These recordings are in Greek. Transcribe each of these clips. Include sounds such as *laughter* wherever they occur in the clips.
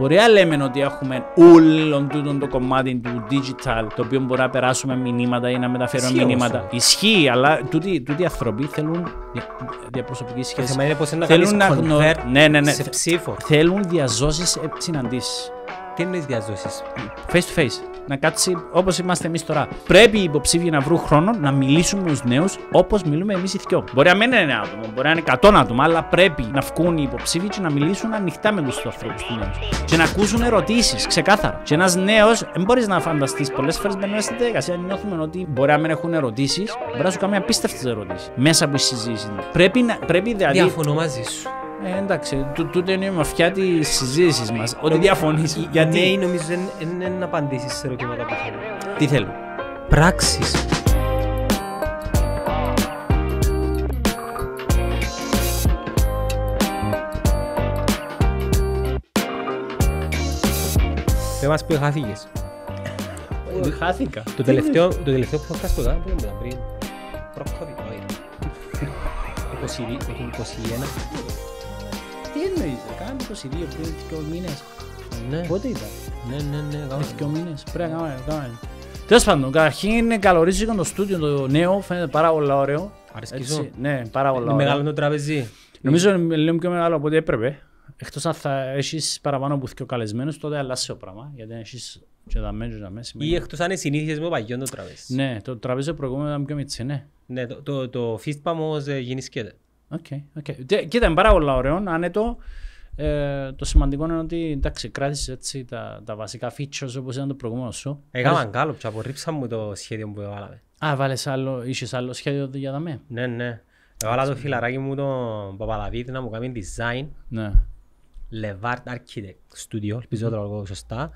Μπορεί να λέμε ότι έχουμε όλο τούτο το κομμάτι του digital, το οποίο μπορεί να περάσουμε μηνύματα ή να μεταφέρουμε μηνύματα. Ε. Ισχύει, αλλά τούτοι, οι άνθρωποι θέλουν διαπροσωπική σχέση. θέλουν να γνωρίζουν ναι, ναι, ναι. Θέλουν διαζώσεις συναντήσει είναι διαδόσει. Face to face. Να κάτσει όπως είμαστε εμείς τώρα. Πρέπει οι υποψήφοι να βρουν χρόνο να μιλήσουν με του νέους όπως μιλούμε εμείς οι δυο. Μπορεί να μην είναι ένα άτομο, μπορεί να είναι 100 άτομα, αλλά πρέπει να βγουν οι υποψήφοι και να μιλήσουν ανοιχτά με τους ανθρώπους του νέου. Και να ακούσουν ερωτήσεις, ξεκάθαρα. Και ένας νέος, δεν μπορείς να φανταστείς πολλές φορές μπαίνουμε στην Αν Νιώθουμε ότι μπορεί να μην έχουν ερωτήσεις, μπορεί να σου κάνουν απίστευτε ερωτήσει μέσα από συζήτηση. Πρέπει να. Πρέπει δηλαδή... Διαφωνώ μαζί σου. Ε, εντάξει, τούτο είναι η μαφιά της συζήτησης μας. Ότι διαφωνεί. Γιατί ναι, νομίζω δεν είναι απαντήσεις σε ερωτήματα που Τι θέλω. Πράξει. Δεν που πει χάθηκε. Χάθηκα. Το τελευταίο, το τελευταίο που τι εννοείς, ρε, κάναμε 22 πριν δύο μήνες. Ναι. Πότε ήταν. Ναι, ναι, ναι, Δύο μήνες, πρέπει να κάνουμε, κάνουμε. Τέλος πάντων, καταρχήν καλωρίζηκαν το στούντιο το νέο, φαίνεται πάρα πολύ ωραίο. Αρισκήσω. Ναι, πάρα πολύ ωραίο. Είναι μεγάλο το τραπεζί. Νομίζω είναι λίγο πιο μεγάλο από ό,τι έπρεπε. Εκτός αν θα έχεις παραπάνω από δύο καλεσμένους, τότε αλλάζει το πράγμα. Γιατί έχεις και τα μέτρια τα μέσα. Ή εκτός αν είναι συνήθειες με παγιό το τραπέζι. Ναι, το τραπέζι προηγούμενο ήταν πιο μίτσι, ναι. Ναι, το, το, το φίστπα ε, γίνεις γεννήσκεται. Okay, okay. Κοίτα, είναι πάρα πολύ ωραίο, άνετο. Ε, το σημαντικό είναι ότι εντάξει, κράτησες έτσι τα, τα βασικά features όπως ήταν το προηγούμενο σου. Έκαναν κάλο και μου το σχέδιο που έβαλαμε. Α, βάλες άλλο, είσαι άλλο σχέδιο για τα με. Ναι, ναι. Έβαλα το φιλαράκι μου τον Παπαδαβίδη να μου κάνει design. Ναι. Levart Architect Studio, ελπίζω να το λέω σωστά.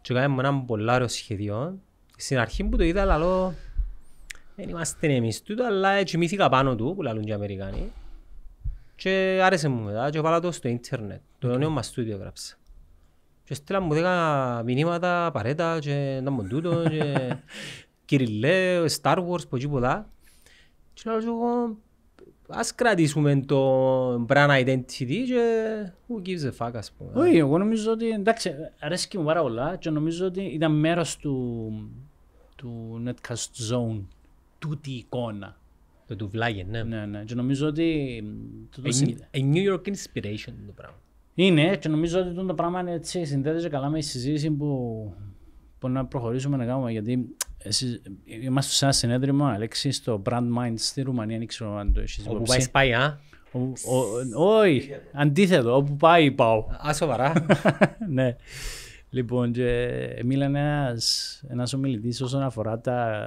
Και κάνει ένα πολύ ωραίο σχέδιο. Στην αρχή που το είδα, λέω, δεν είμαστε εμείς τούτο, αλλά έτσι μύθηκα πάνω του, που λέγονται και οι Αμερικάνοι. Και άρεσε μου μετά και βάλα το στο ίντερνετ. Το νέο μας στούντιο γράψα. Και στείλα μου δέκα μηνύματα, παρέτα και να μου τούτο και *laughs* κυριλέ, Star Wars, πολλοί πολλά. Και λέω εγώ, ας κρατήσουμε το brand identity και who gives a fuck ας πούμε. Όχι, εγώ νομίζω ότι εντάξει, αρέσκει μου πάρα πολλά και νομίζω ότι ήταν μέρος του, του Netcast Zone, τούτη εικόνα. Το τουβλάγεν, ναι. Ναι, ναι. Και νομίζω ότι... Το το a, New York inspiration το πράγμα. Είναι και νομίζω ότι το πράγμα έτσι, συνδέεται καλά με τη συζήτηση που που να προχωρήσουμε να κάνουμε. Γιατί εσείς, είμαστε σε ένα συνέδριο Αλέξη στο Brand Mind στη Ρουμανία, αν το Όπου πάει, πάει, α. Όχι, αντίθετο, όπου πάει πάω. Α, σοβαρά. *laughs* ναι. Λοιπόν, και μίλανε ένας, ένας ομιλητής όσον αφορά τα,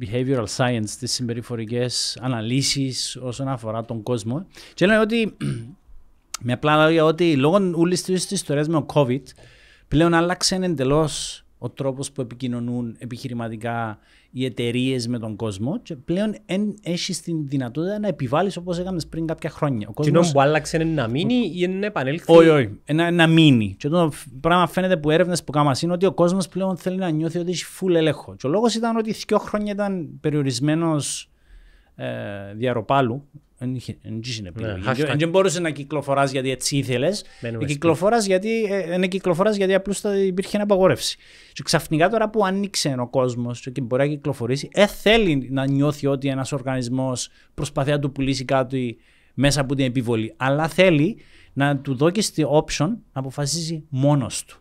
behavioral science, τις συμπεριφορικές αναλύσεις όσον αφορά τον κόσμο. Και λένε ότι, με απλά λόγια, ότι λόγω όλης της ιστορίας με το COVID, πλέον άλλαξε εντελώς ο τρόπος που επικοινωνούν επιχειρηματικά οι εταιρείες με τον κόσμο και πλέον έχει τη δυνατότητα να επιβάλλεις όπως έκανες πριν κάποια χρόνια. Ο κόσμος... που άλλαξε είναι να μείνει ή να επανέλθει. Όχι, όχι, Ένα, να μείνει. Και το πράγμα φαίνεται που έρευνες που κάμα είναι ότι ο κόσμος πλέον θέλει να νιώθει ότι έχει full ελέγχο. Και ο λόγος ήταν ότι δύο χρόνια ήταν περιορισμένος ε, διαροπάλου δεν ναι, μπορούσε να κυκλοφοράς γιατί έτσι ήθελες. Ε, κυκλοφοράς γιατί, ε, ε, ναι, γιατί απλώς υπήρχε μια απαγόρευση. Και ξαφνικά τώρα που άνοιξε ο κόσμος και μπορεί να κυκλοφορήσει, ε, θέλει να νιώθει ότι ένας οργανισμός προσπαθεί να του πουλήσει κάτι μέσα από την επιβολή. Αλλά θέλει να του δώσει την option να αποφασίζει μόνος του.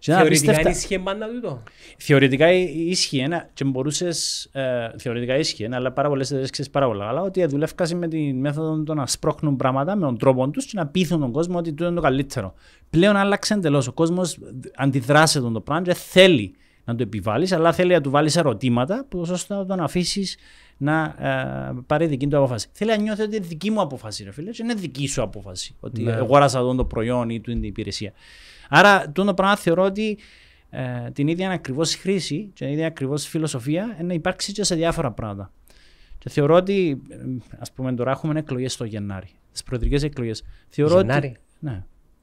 Θεωρητικά ίσχυε πάντα τούτο. Θεωρητικά ίσχυε, και μπορούσες, ε, θεωρητικά ίσχυε, αλλά πάρα πολλές εταιρείες ξέρεις πάρα πολλά άλλα, ότι δουλεύκασαι με τη μέθοδο του να σπρώχνουν πράγματα με τον τρόπο τους και να πείθουν τον κόσμο ότι τούτο είναι το καλύτερο. Πλέον άλλαξε εντελώς, Ο κόσμος αντιδράσε τον το πράγμα και θέλει να το επιβάλλεις, αλλά θέλει να του βάλεις ερωτήματα που ώστε να τον αφήσεις να ε, πάρει δική του απόφαση. Θέλει να νιώθει ότι είναι δική μου απόφαση, ρε φίλε, και είναι δική σου απόφαση. Ότι ναι. αγόρασα τον το προϊόν ή του είναι η την υπηρεσια Άρα, το πράγμα θεωρώ ότι ε, την ίδια ακριβώ χρήση και την ίδια ακριβώ φιλοσοφία να υπάρξει και σε διάφορα πράγματα. Και θεωρώ ότι, ε, ας πούμε, τώρα έχουμε εκλογές το Γενάρη. Τις προεδρικές εκλογές. Γενάρη. Ότι, ναι.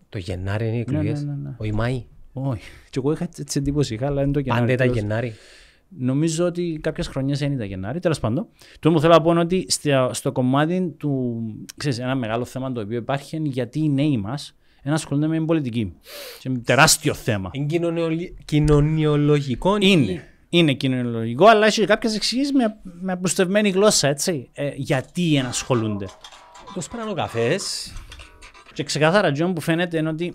Το Γενάρη είναι οι εκλογές. Ναι, ναι, ναι, ναι. Όχι Μάη. Όχι. Και εγώ είχα έτσι εντύπωση. Είχα, αλλά είναι το Γενάρη. Πάντα ήταν Γενάρη. Νομίζω ότι κάποιες χρονιές δεν ήταν Γενάρη. Τέλος πάντων, το μου θέλω να πω είναι ότι στο κομμάτι του. Ξέρεις, ένα μεγάλο θέμα το οποίο υπάρχει είναι γιατί οι νέοι μας ένα ασχολούνται με την πολιτική. Είναι τεράστιο θέμα. Είναι κοινωνιολογικό. Είναι. Είναι κοινωνιολογικό, αλλά έχει κάποιες εξηγήσεις με, με απλουστευμένη γλώσσα, έτσι. Ε, γιατί ενασχολούνται. Πώ πέραν ο καφές. Και ξεκάθαρα, Τζον, που φαίνεται είναι ότι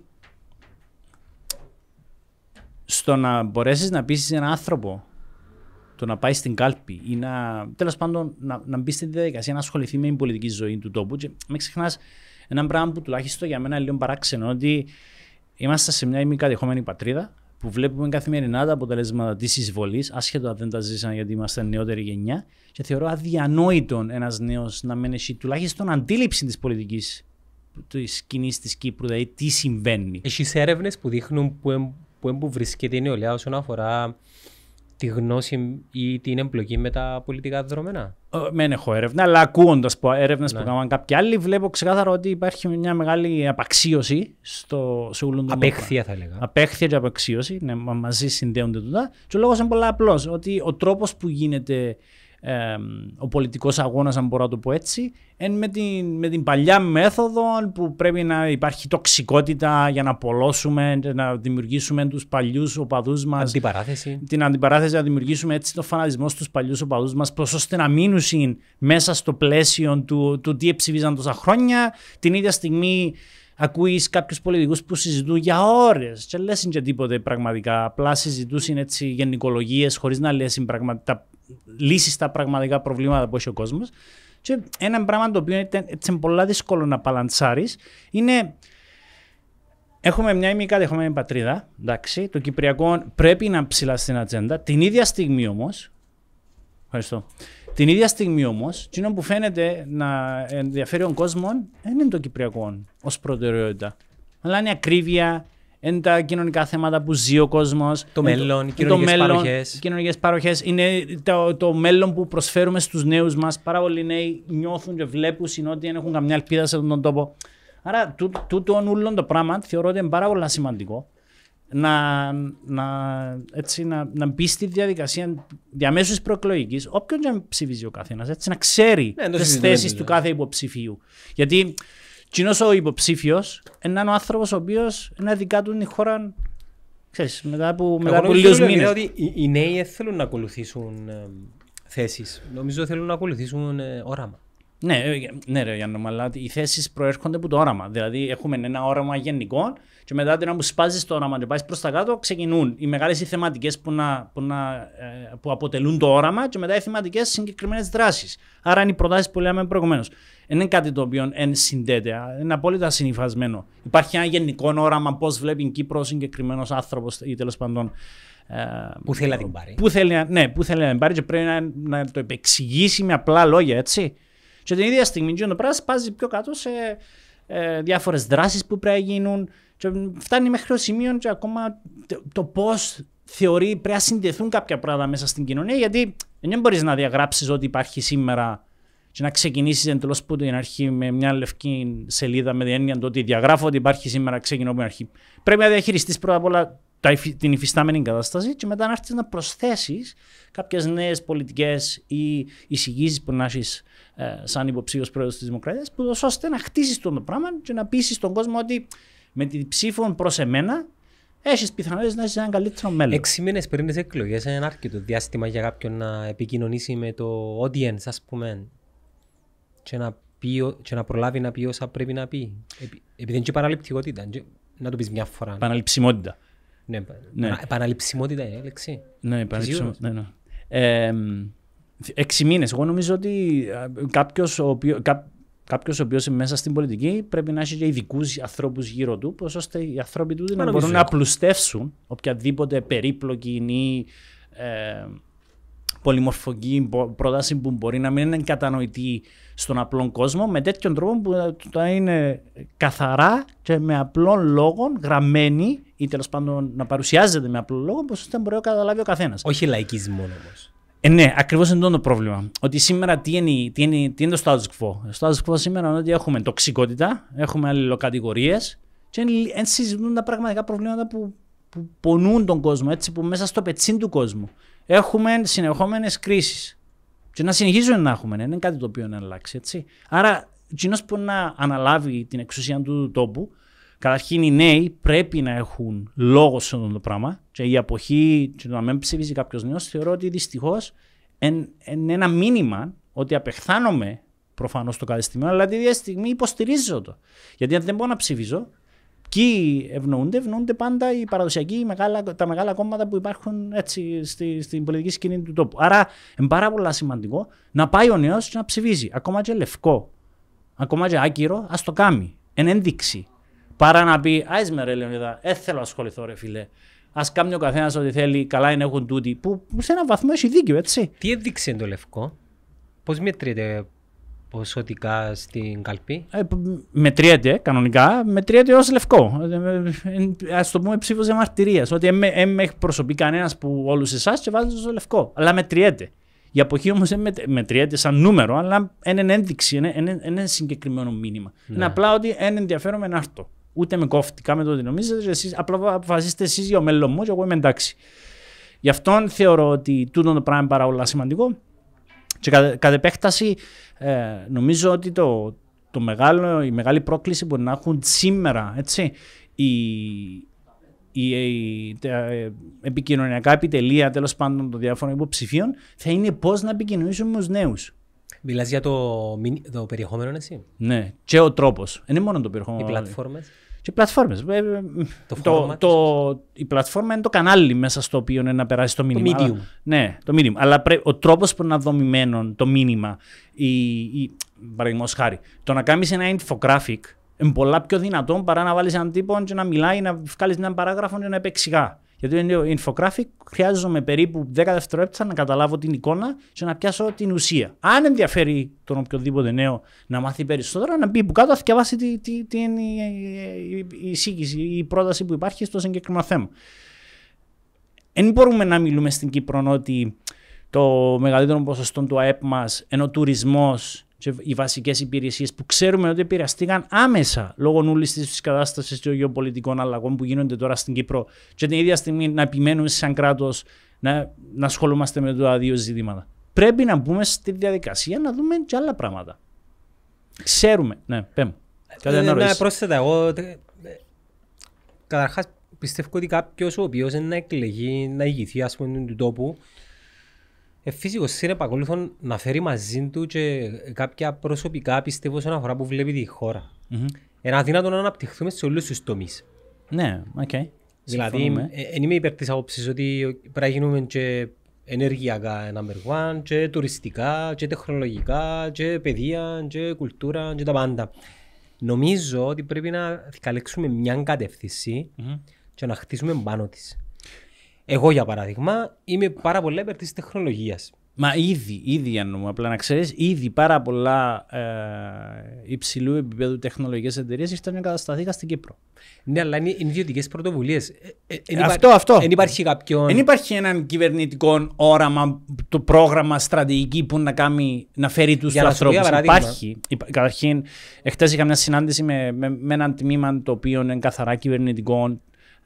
στο να μπορέσεις να πείσεις έναν άνθρωπο το να πάει στην κάλπη ή να τέλος πάντων να, να μπει στη διαδικασία να ασχοληθεί με την πολιτική ζωή του τόπου. Και μην ξεχνάς, ένα πράγμα που τουλάχιστον για μένα είναι λίγο παράξενο ότι είμαστε σε μια ημικατεχόμενη πατρίδα που βλέπουμε καθημερινά τα αποτελέσματα της εισβολής, άσχετα αν δεν τα ζήσαμε γιατί ήμασταν νεότερη γενιά. Και θεωρώ αδιανόητο ένας νέος να μένει εσύ, τουλάχιστον αντίληψη της πολιτικής της κοινής της Κύπρου, δηλαδή τι συμβαίνει. Έχεις έρευνες που δείχνουν που, που, που βρίσκεται η νεολαία όσον αφορά τη γνώση ή την εμπλοκή με τα πολιτικά δεδομένα. Δεν ε, έχω έρευνα, αλλά ακούγοντας έρευνες που έκαναν κάποιοι άλλοι, βλέπω ξεκάθαρα ότι υπάρχει μια μεγάλη απαξίωση στο, σε όλον τον Απέχθεια θα έλεγα. Απέχθεια και απαξίωση, ναι, μαζί συνδέονται τούτα. Και ο λόγος είναι πολύ απλός, ότι ο τρόπος που γίνεται ο πολιτικός αγώνας, αν μπορώ να το πω έτσι, εν με, την, με την παλιά μέθοδο που πρέπει να υπάρχει τοξικότητα για να πολλώσουμε, να δημιουργήσουμε τους παλιούς οπαδούς μας. Αντιπαράθεση. Την αντιπαράθεση να δημιουργήσουμε έτσι το φανατισμό στους παλιούς οπαδούς μας, προς ώστε να μείνουν μέσα στο πλαίσιο του, του τι ψηφίζαν τόσα χρόνια. Την ίδια στιγμή ακούεις κάποιους πολιτικούς που συζητούν για ώρες και λες και τίποτε πραγματικά. Απλά συζητούσαν έτσι γενικολογίες χωρίς να λες τα λύσεις στα πραγματικά προβλήματα που έχει ο κόσμος. Και ένα πράγμα το οποίο είναι έτσι πολύ δύσκολο να παλαντσάρεις είναι. Έχουμε μια κατεχόμενη πατρίδα. Εντάξει, το Κυπριακό πρέπει να ψηλά στην ατζέντα. Την ίδια στιγμή όμως. Ευχαριστώ. Την ίδια στιγμή όμως, εκείνο που φαίνεται να ενδιαφέρει τον κόσμο δεν είναι το Κυπριακό ως προτεραιότητα. Αλλά είναι η ακρίβεια, είναι τα κοινωνικά θέματα που ζει ο κόσμος. Το μέλλον, οι κοινωνικέ παροχές. Οι κοινωνικές παροχές είναι το, το μέλλον που προσφέρουμε στους νέους μας. Πάρα πολλοί νέοι νιώθουν και βλέπουν ότι δεν έχουν καμιά ελπίδα σε αυτόν τον τόπο. Άρα, τούτο το πράγμα θεωρώ ότι είναι πάρα πολύ σημαντικό να, να, έτσι, να, να μπει στη διαδικασία διαμέσου προεκλογικής, όποιον και ψηφίζει ο καθένας, να ξέρει ναι, τι θέσει του κάθε υποψηφίου. Γιατί κοινός ο υποψήφιος είναι ο άνθρωπος ο οποίος είναι δικά του η χώρα. Ξέρεις, μετά από, μετά από λίγους μήνες. ότι οι νέοι θέλουν να ακολουθήσουν ε, θέσεις. Νομίζω θέλουν να ακολουθήσουν ε, όραμα. Ναι, ε, ναι, ρε Γιάννο, αλλά οι θέσεις προέρχονται από το όραμα. Δηλαδή, έχουμε ένα όραμα γενικό και μετά την που σπάζεις το όραμα και πάεις προς τα κάτω, ξεκινούν οι μεγάλες οι θεματικές που, να, που, να, ε, που αποτελούν το όραμα και μετά οι θεματικές συγκεκριμένες δράσεις. Άρα είναι οι προτάσεις που λέμε προηγουμένως. Ε, είναι κάτι το οποίο εν συνδέεται, είναι απόλυτα συνυφασμένο. Υπάρχει ένα γενικό όραμα πώς βλέπει η Κύπρο συγκεκριμένος άνθρωπος ή τέλος πάντων. Πού θέλει να την πάρει. Που θέλει, ναι, που θέλει να την πάρει και πρέπει να, να το επεξηγήσει με απλά λόγια, έτσι. Και την ίδια στιγμή ο το πράγμα πάζει πιο κάτω σε ε, διάφορες δράσεις που πρέπει να γίνουν. Και φτάνει μέχρι το σημείο και ακόμα το, πώς θεωρεί πρέπει να συνδεθούν κάποια πράγματα μέσα στην κοινωνία, γιατί δεν μπορείς να διαγράψεις ό,τι υπάρχει σήμερα και να ξεκινήσεις εντελώ που την αρχή με μια λευκή σελίδα με την έννοια του ότι διαγράφω ότι υπάρχει σήμερα, ξεκινώ από την αρχή. Πρέπει να διαχειριστείς πρώτα απ' όλα την υφιστάμενη κατάσταση και μετά να έρθεις να προσθέσεις κάποιες νέες πολιτικές ή εισηγήσεις που να έχεις ε, σαν υποψήφιος πρόεδρος της Δημοκρατίας, που ώστε να χτίσεις το πράγμα και να πείσει τον κόσμο ότι με την ψήφο προς εμένα έχεις πιθανότητες να έχεις ένα καλύτερο μέλλον. Έξι μήνες πριν τις εκλογές, είναι αρκετό διάστημα για κάποιον να επικοινωνήσει με το audience, ας πούμε, και να, πει, και να προλάβει να πει όσα πρέπει να πει. Επειδή είναι και παραληπτικότητα, να το πεις μια φορά. Παναληψιμότητα. Ναι, ναι. Παναληψιμότητα είναι λέξη. Ναι, παναληψιμότητα. Ναι, ναι. Ε, Έξι μήνες. Εγώ νομίζω ότι ε, κάποιος ο οποίος. Κάποιος ο οποίος μέσα στην πολιτική πρέπει να έχει και ειδικούς ανθρώπους γύρω του, ώστε οι άνθρωποι του να μπορούν να απλουστεύσουν οποιαδήποτε περίπλοκη ή ε, πρόταση που μπορεί να μην είναι κατανοητή στον απλό κόσμο με τέτοιον τρόπο που θα είναι καθαρά και με απλών λόγων γραμμένη ή τέλος πάντων να παρουσιάζεται με απλό λόγο, ώστε να μπορεί να καταλάβει ο καθένας. Όχι λαϊκισμό όμως. Ε, ναι, ακριβώς είναι το πρόβλημα. Ότι σήμερα τι είναι, τι είναι, τι είναι το status quo. Το status quo σήμερα είναι ότι έχουμε τοξικότητα, έχουμε αλληλοκατηγορίες και συζητούν τα πραγματικά προβλήματα που, που πονούν τον κόσμο, έτσι, που μέσα στο πετσίν του κόσμου. Έχουμε συνεχόμενες κρίσεις. Και να συνεχίζουν να έχουμε, δεν ναι, είναι κάτι το οποίο να αλλάξει. Έτσι. Άρα, ο που να αναλάβει την εξουσία του τόπου Καταρχήν οι νέοι πρέπει να έχουν λόγος σε αυτό το πράγμα και η αποχή και το να μην ψηφίζει κάποιος νέος θεωρώ ότι δυστυχώς είναι ένα μήνυμα ότι απεχθάνομαι προφανώς το κατεστημένο, αλλά τη ίδια στιγμή υποστηρίζω το. Γιατί αν δεν μπορώ να ψηφίζω, Ποιοι ευνοούνται, ευνοούνται πάντα οι παραδοσιακοί, μεγάλα, τα μεγάλα κόμματα που υπάρχουν έτσι στη, στην πολιτική σκηνή του τόπου. Άρα είναι πάρα πολύ σημαντικό να πάει ο νέος και να ψηφίζει. Ακόμα και λευκό, ακόμα και άκυρο, ας το κάνει. Εν ένδειξη. Παρά να πει, Α με ρε Λεωνίδα, δεν θέλω να ασχοληθώ ρε φίλε. Ας κάνει ο καθένας ό,τι θέλει, καλά είναι έχουν τούτη. Που, που σε έναν βαθμό έχει δίκιο, έτσι. Τι έδειξε το λευκό, πώς μετρείται ποσοτικά στην καλπή. Ε, μετριέται κανονικά, μετριέται ως λευκό. Ε, Ας το πούμε ψήφο διαμαρτυρία. Ότι δεν με εκπροσωπεί κανένας που όλους εσάς και βάζει στο λευκό. Αλλά μετριέται. Η αποχή όμως δεν μετριέται σαν νούμερο, αλλά είναι ένδειξη, είναι, συγκεκριμένο μήνυμα. Ναι. Είναι απλά ότι δεν ενδιαφέρομαι να έρθω ούτε με κόφτηκα με το ότι νομίζετε. Εσείς, απλά αποφασίστε εσείς για το μέλλον μου και εγώ είμαι εντάξει. Γι' αυτό θεωρώ ότι τούτο το πράγμα είναι πάρα πολύ σημαντικό. Και κατ' επέκταση, ε, νομίζω ότι το, το μεγάλο, η μεγάλη πρόκληση που να έχουν σήμερα έτσι, οι, η, η τα ε, επικοινωνιακά επιτελεία τέλος πάντων των διάφορων υποψηφίων θα είναι πώς να επικοινωνήσουμε με τους νέους. Μιλάς για το, το περιεχόμενο, εσύ. Ναι, και ο τρόπος. Είναι μόνο το περιεχόμενο. Οι πλατφόρμες. Και οι πλατφόρμες. Ε, ε, το το, το, η πλατφόρμα είναι το κανάλι μέσα στο οποίο είναι να περάσει το μήνυμα. Το medium. ναι, το medium. Αλλά ο τρόπος που είναι δομημένο το μήνυμα, η, παραδείγματος χάρη, το να κάνεις ένα infographic είναι πολλά πιο δυνατόν παρά να βάλεις έναν τύπο και να μιλάει, να βγάλεις έναν παράγραφο και να επεξηγά. Γιατί είναι το infographic, χρειάζομαι περίπου 10 δευτερόλεπτα να καταλάβω την εικόνα και να πιάσω την ουσία. Αν ενδιαφέρει τον οποιοδήποτε νέο να μάθει περισσότερο, να μπει που κάτω, θα διαβάσει τι, τι, είναι η, η, η πρόταση που υπάρχει στο συγκεκριμένο θέμα. Δεν μπορούμε να μιλούμε στην Κύπρο ότι το μεγαλύτερο ποσοστό του ΑΕΠ μας, ενώ τουρισμός και οι βασικές υπηρεσίες που ξέρουμε ότι επηρεαστήκαν άμεσα λόγω όλης της κατάστασης των γεωπολιτικών αλλαγών που γίνονται τώρα στην Κύπρο. Και την ίδια στιγμή να επιμένουμε σαν κράτος να, να ασχολούμαστε με τα δύο ζητήματα. Πρέπει να μπούμε στη διαδικασία να δούμε και άλλα πράγματα. Ξέρουμε. Ναι, πέμπω. Κάτι ε, να ναι, πρόσθετα, εγώ ε, Καταρχάς πιστεύω ότι κάποιος ο είναι να εκλεγεί να ηγηθεί ας πούμε του τόπου ε, Φυσικό είναι επακολούθω να φέρει μαζί του και κάποια προσωπικά πιστεύω σε αναφορά που βλέπει τη χώρα. Mm-hmm. Είναι αδύνατο να αναπτυχθούμε σε όλους τους τομείς. Ναι, οκ. Okay. Δηλαδή, δεν ε, ε, είμαι υπέρ της άποψης ότι πρέπει να γίνουμε και ενεργειακά ένα one, και τουριστικά, και τεχνολογικά, και παιδεία, και κουλτούρα, και τα πάντα. Νομίζω ότι πρέπει να καλέξουμε μια κατεύθυνση mm-hmm. και να χτίσουμε πάνω της. Εγώ, για παράδειγμα, είμαι πάρα πολύ υπέρ της τεχνολογίας. Μα ήδη, ήδη Γιάννου, απλά να ξέρεις, ήδη πάρα πολλά ε, υψηλού επίπεδου τεχνολογικές εταιρείες ήρθαν να κατασταθήκαν στην Κύπρο. Ναι, αλλά είναι ιδιωτικές πρωτοβουλίες. Ε, ε, αυτό, υπά... αυτό. Δεν υπάρχει κάποιον. Δεν υπάρχει έναν κυβερνητικό όραμα, το πρόγραμμα, στρατηγική που να, κάνει, να φέρει τους ανθρώπου. Υπάρχει. Υπά... Καταρχήν, εχθές είχα μια συνάντηση με, με, με τμήμα το οποίο είναι καθαρά κυβερνητικό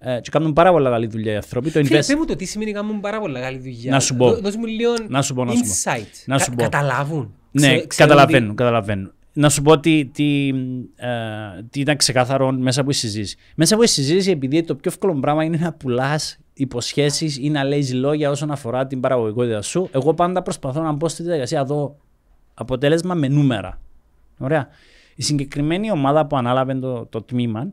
ε, και κάνουν πάρα πολλά καλή δουλειά οι άνθρωποι. Φίλε, invest... μου το τι σημαίνει κάνουν πάρα πολλά καλή δουλειά. Να σου πω. δώσ' μου λίγο να σου πω, να σου insight. Να σου πω. Κα- καταλάβουν. Ναι, Ξε, καταλαβαίνουν, καταλαβαίνουν. Να σου πω ότι, τι, ε, τι ήταν ξεκάθαρο μέσα από η συζήτηση. Μέσα από τη συζήτηση, επειδή το πιο εύκολο πράγμα είναι να πουλάς υποσχέσεις ή να λέεις λόγια όσον αφορά την παραγωγικότητα σου, εγώ πάντα προσπαθώ να μπω στη διαδικασία εδώ αποτέλεσμα με νούμερα. Ωραία. Η συγκεκριμένη ομάδα που ανάλαβε το, το τμήμα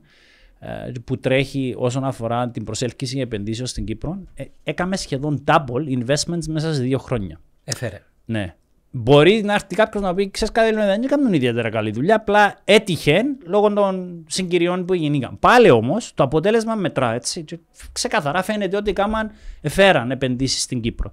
ε, που τρέχει όσον αφορά την προσέλκυση επενδύσεων στην Κύπρο, ε, έκαμε σχεδόν double investments μέσα σε δύο χρόνια. Έφερε. Ναι. Μπορεί να έρθει κάποιος να πει: Ξέρεις κάτι, δεν έκαναν ιδιαίτερα καλή δουλειά. Απλά έτυχε λόγω των συγκυριών που γεννήκαν. Πάλι όμως το αποτέλεσμα μετρά έτσι. Ξεκαθαρά φαίνεται ότι κάμαν εφέραν επενδύσεις στην Κύπρο.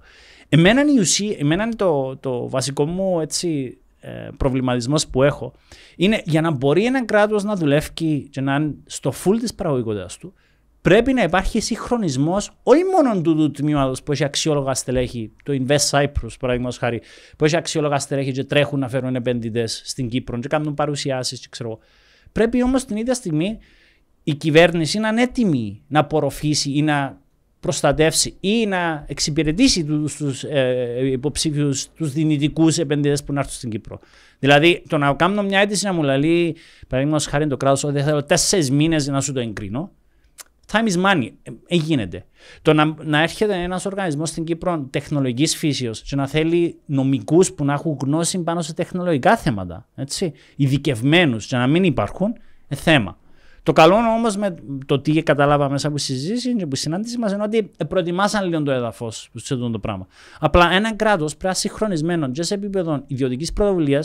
Εμένα, η το, το βασικό μου έτσι, ε, προβληματισμός που έχω είναι για να μπορεί ένα κράτος να δουλεύει και να είναι στο φουλ της παραγωγικότητας του, πρέπει να υπάρχει συγχρονισμός όχι μόνο του, του τμήματος που έχει αξιόλογα στελέχη, το Invest Cyprus παραδείγματος χάρη, που έχει αξιόλογα στελέχη και τρέχουν να φέρουν επενδυτές στην Κύπρο και κάνουν παρουσιάσεις και ξέρω Πρέπει όμως την ίδια στιγμή η κυβέρνηση να είναι έτοιμη να απορροφήσει ή να προστατεύσει ή να εξυπηρετήσει τους, τους ε, υποψήφιους, τους δυνητικούς επενδυτές που να έρθουν στην Κύπρο. Δηλαδή το να κάνω μια αίτηση να μου λέει παραδείγματος χάρη το κράτος ότι θέλω τέσσερις μήνες να σου το εγκρίνω. Time is money. Ε, ε, γίνεται. Το να, να έρχεται ένας οργανισμός στην Κύπρο τεχνολογικής φύσεως και να θέλει νομικούς που να έχουν γνώση πάνω σε τεχνολογικά θέματα, ειδικευμένους, και να μην υπάρχουν, ε, θέμα. Το καλό όμως με το τι καταλάβαμε μέσα από τη συζήτηση και από τη συνάντηση μας είναι ότι προετοιμάσαν λίγο το έδαφος σε αυτό το πράγμα. Απλά ένα κράτος πρέπει να συγχρονισμένο και σε επίπεδο ιδιωτικής πρωτοβουλίας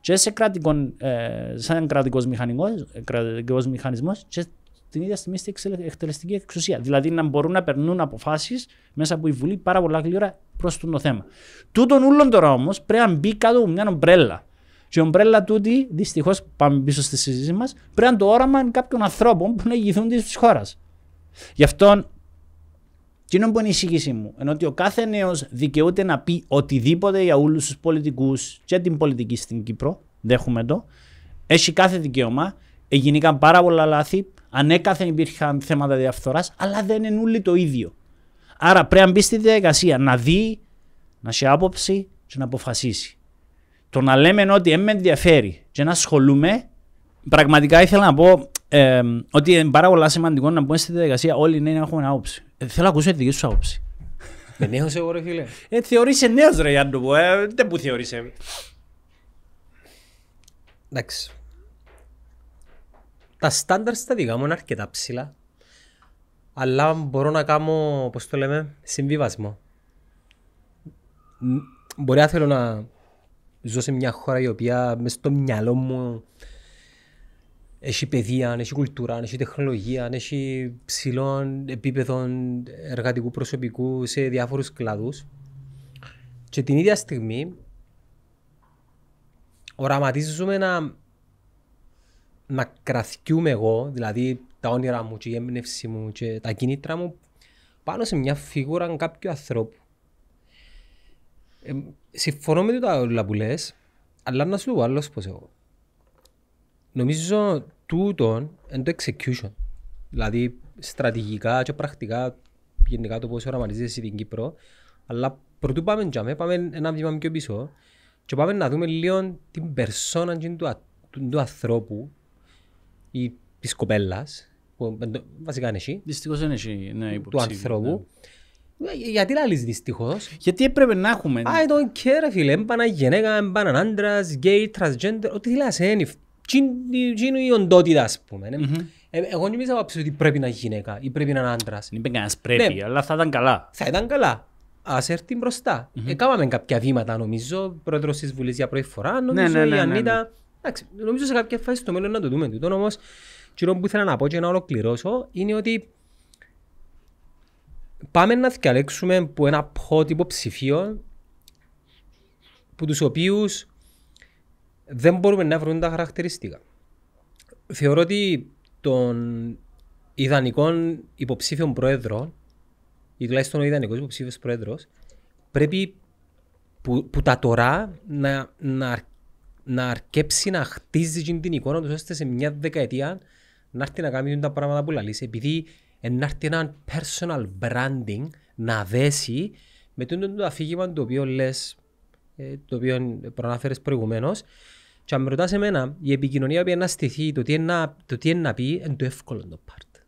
και σε, κρατικό, ε, σαν κρατικό ε, μηχανισμός και την ίδια στιγμή στην εκτελεστική εξουσία. Δηλαδή να μπορούν να περνούν αποφάσεις μέσα από η Βουλή πάρα πολλά γλυόρα προ το θέμα. Τούτον ούλον τώρα όμως πρέπει να μπει κάτω από μια ομπρέλα. Και η ομπρέλα τούτη, δυστυχώς, πάμε πίσω στη συζήτηση μας, πρέπει να το όραμα κάποιων ανθρώπων που να ηγηθούν της χώρας. Γι' αυτό, εκείνο που είναι η εισήγησή μου, ενώ ότι ο κάθε νέος δικαιούται να πει οτιδήποτε για όλους τους πολιτικούς και την πολιτική στην Κύπρο, δέχομαι το, έχει κάθε δικαίωμα, έγιναν πάρα πολλά λάθη, ανέκαθεν υπήρχαν θέματα διαφθοράς, αλλά δεν είναι όλοι το ίδιο. Άρα πρέπει να μπει στη διαδικασία να δει, να σε άποψη και να αποφασίσει. Το να λέμε ότι με ενδιαφέρει και να ασχολούμαι, πραγματικά ήθελα να πω ε, ότι είναι πάρα πολύ σημαντικό να μπούμε στη διαδικασία όλοι νέοι να έχουμε άποψη. Ε, θέλω να ακούσω τη δική σου άποψη. Με νέος εγώ ρε φίλε. Ε, θεωρείσαι νέος ρε το πω. ε, δεν που θεωρείσαι. Εντάξει. Τα στάνταρ στα δικά μου είναι αρκετά ψηλά. Αλλά μπορώ να κάνω, πώς το λέμε, συμβιβασμό. Μπορεί να θέλω να ζω σε μια χώρα η οποία μέσα στο μυαλό μου έχει παιδεία, έχει κουλτούρα, έχει τεχνολογία, έχει ψηλών επίπεδων εργατικού προσωπικού σε διάφορους κλάδους. Και την ίδια στιγμή οραματίζουμε να, να κραθιούμε εγώ, δηλαδή τα όνειρα μου και η έμπνευση μου και τα κίνητρα μου πάνω σε μια φίγουρα κάποιου ανθρώπου συμφωνώ με τα όλα που λες, αλλά να σου πω άλλος πώ εγώ. Νομίζω τούτο είναι το execution. Δηλαδή στρατηγικά και πρακτικά γενικά το πώς οραματίζεσαι την Κύπρο. Αλλά πρωτού πάμε τζαμε, πάμε ένα βήμα πιο πίσω και πάμε να δούμε λίγο την περσόνα του, του, του ανθρώπου ή της κοπέλας που βασικά είναι εσύ. Δυστυχώς είναι εσύ, ναι, Του ανθρώπου. Ναι. Ε, γιατί λάλλεις δυστυχώς. Γιατί έπρεπε να έχουμε. I don't care φίλε, έμπανα γενέκα, έμπανα άντρας, γκέι, τρασγέντερ, ό,τι θέλεις ένι. Ε, είναι η οντότητα ας πούμε. Ε, εγώ νομίζω ότι πρέπει να είναι γυναίκα ή πρέπει να είναι άντρας. Δεν είπε κανένας πρέπει, ναι. αλλά θα ήταν καλά. Θα ήταν καλά. Ας έρθει μπροστά. Εκάμαμε κάποια βήματα νομίζω, πρόεδρος της Βουλής για πρώτη φορά, νομίζω ναι, ναι, η Ανίτα. Νομίζω σε κάποια φάση στο μέλλον να το δούμε Τι όμως, κύριο που ήθελα να πω και να ολοκληρώσω είναι ότι πάμε να διαλέξουμε που ένα πρότυπο ψηφίο που τους οποίους δεν μπορούμε να βρούμε τα χαρακτηριστικά. Θεωρώ ότι των ιδανικών υποψήφιων πρόεδρων ή τουλάχιστον ο ιδανικός υποψήφιος πρόεδρος πρέπει που, τα τώρα να, να, να αρκέψει να χτίζει την εικόνα τους ώστε σε μια δεκαετία να έρθει να κάνει τα πράγματα που λαλείς επειδή να έρθει personal branding να δέσει με το, αφήγημα το οποίο λες, ε, το οποίο προανάφερε προηγουμένως. Και αν με ρωτάς εμένα, η επικοινωνία που να στηθεί, το τι είναι να, το τι είναι να πει, είναι το εύκολο το part.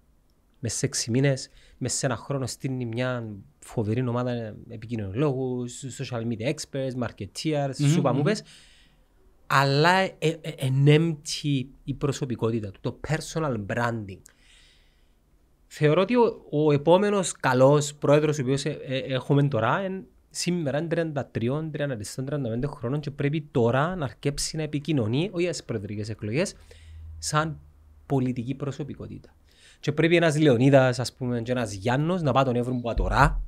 Με σε έξι μήνες, μες σε ένα χρόνο στην μια φοβερή ομάδα επικοινωνιολόγους, social media experts, marketeers, mm-hmm. σούπα μου πες, αλλά ε, ε, ενέμπτει η προσωπικότητα του, το personal branding θεωρώ ότι ο, ο επόμενος καλός πρόεδρος, ο οποίος ε, ε, έχουμε τώρα, εν, σήμερα είναι 33, 34, 35 χρόνων και πρέπει τώρα να αρκέψει να επικοινωνεί, όχι τις προεδρικές εκλογές, σαν πολιτική προσωπικότητα. Και πρέπει ένας Λεωνίδας, ας πούμε, και ένας Γιάννος να πάει τον Εύρωμπο τώρα,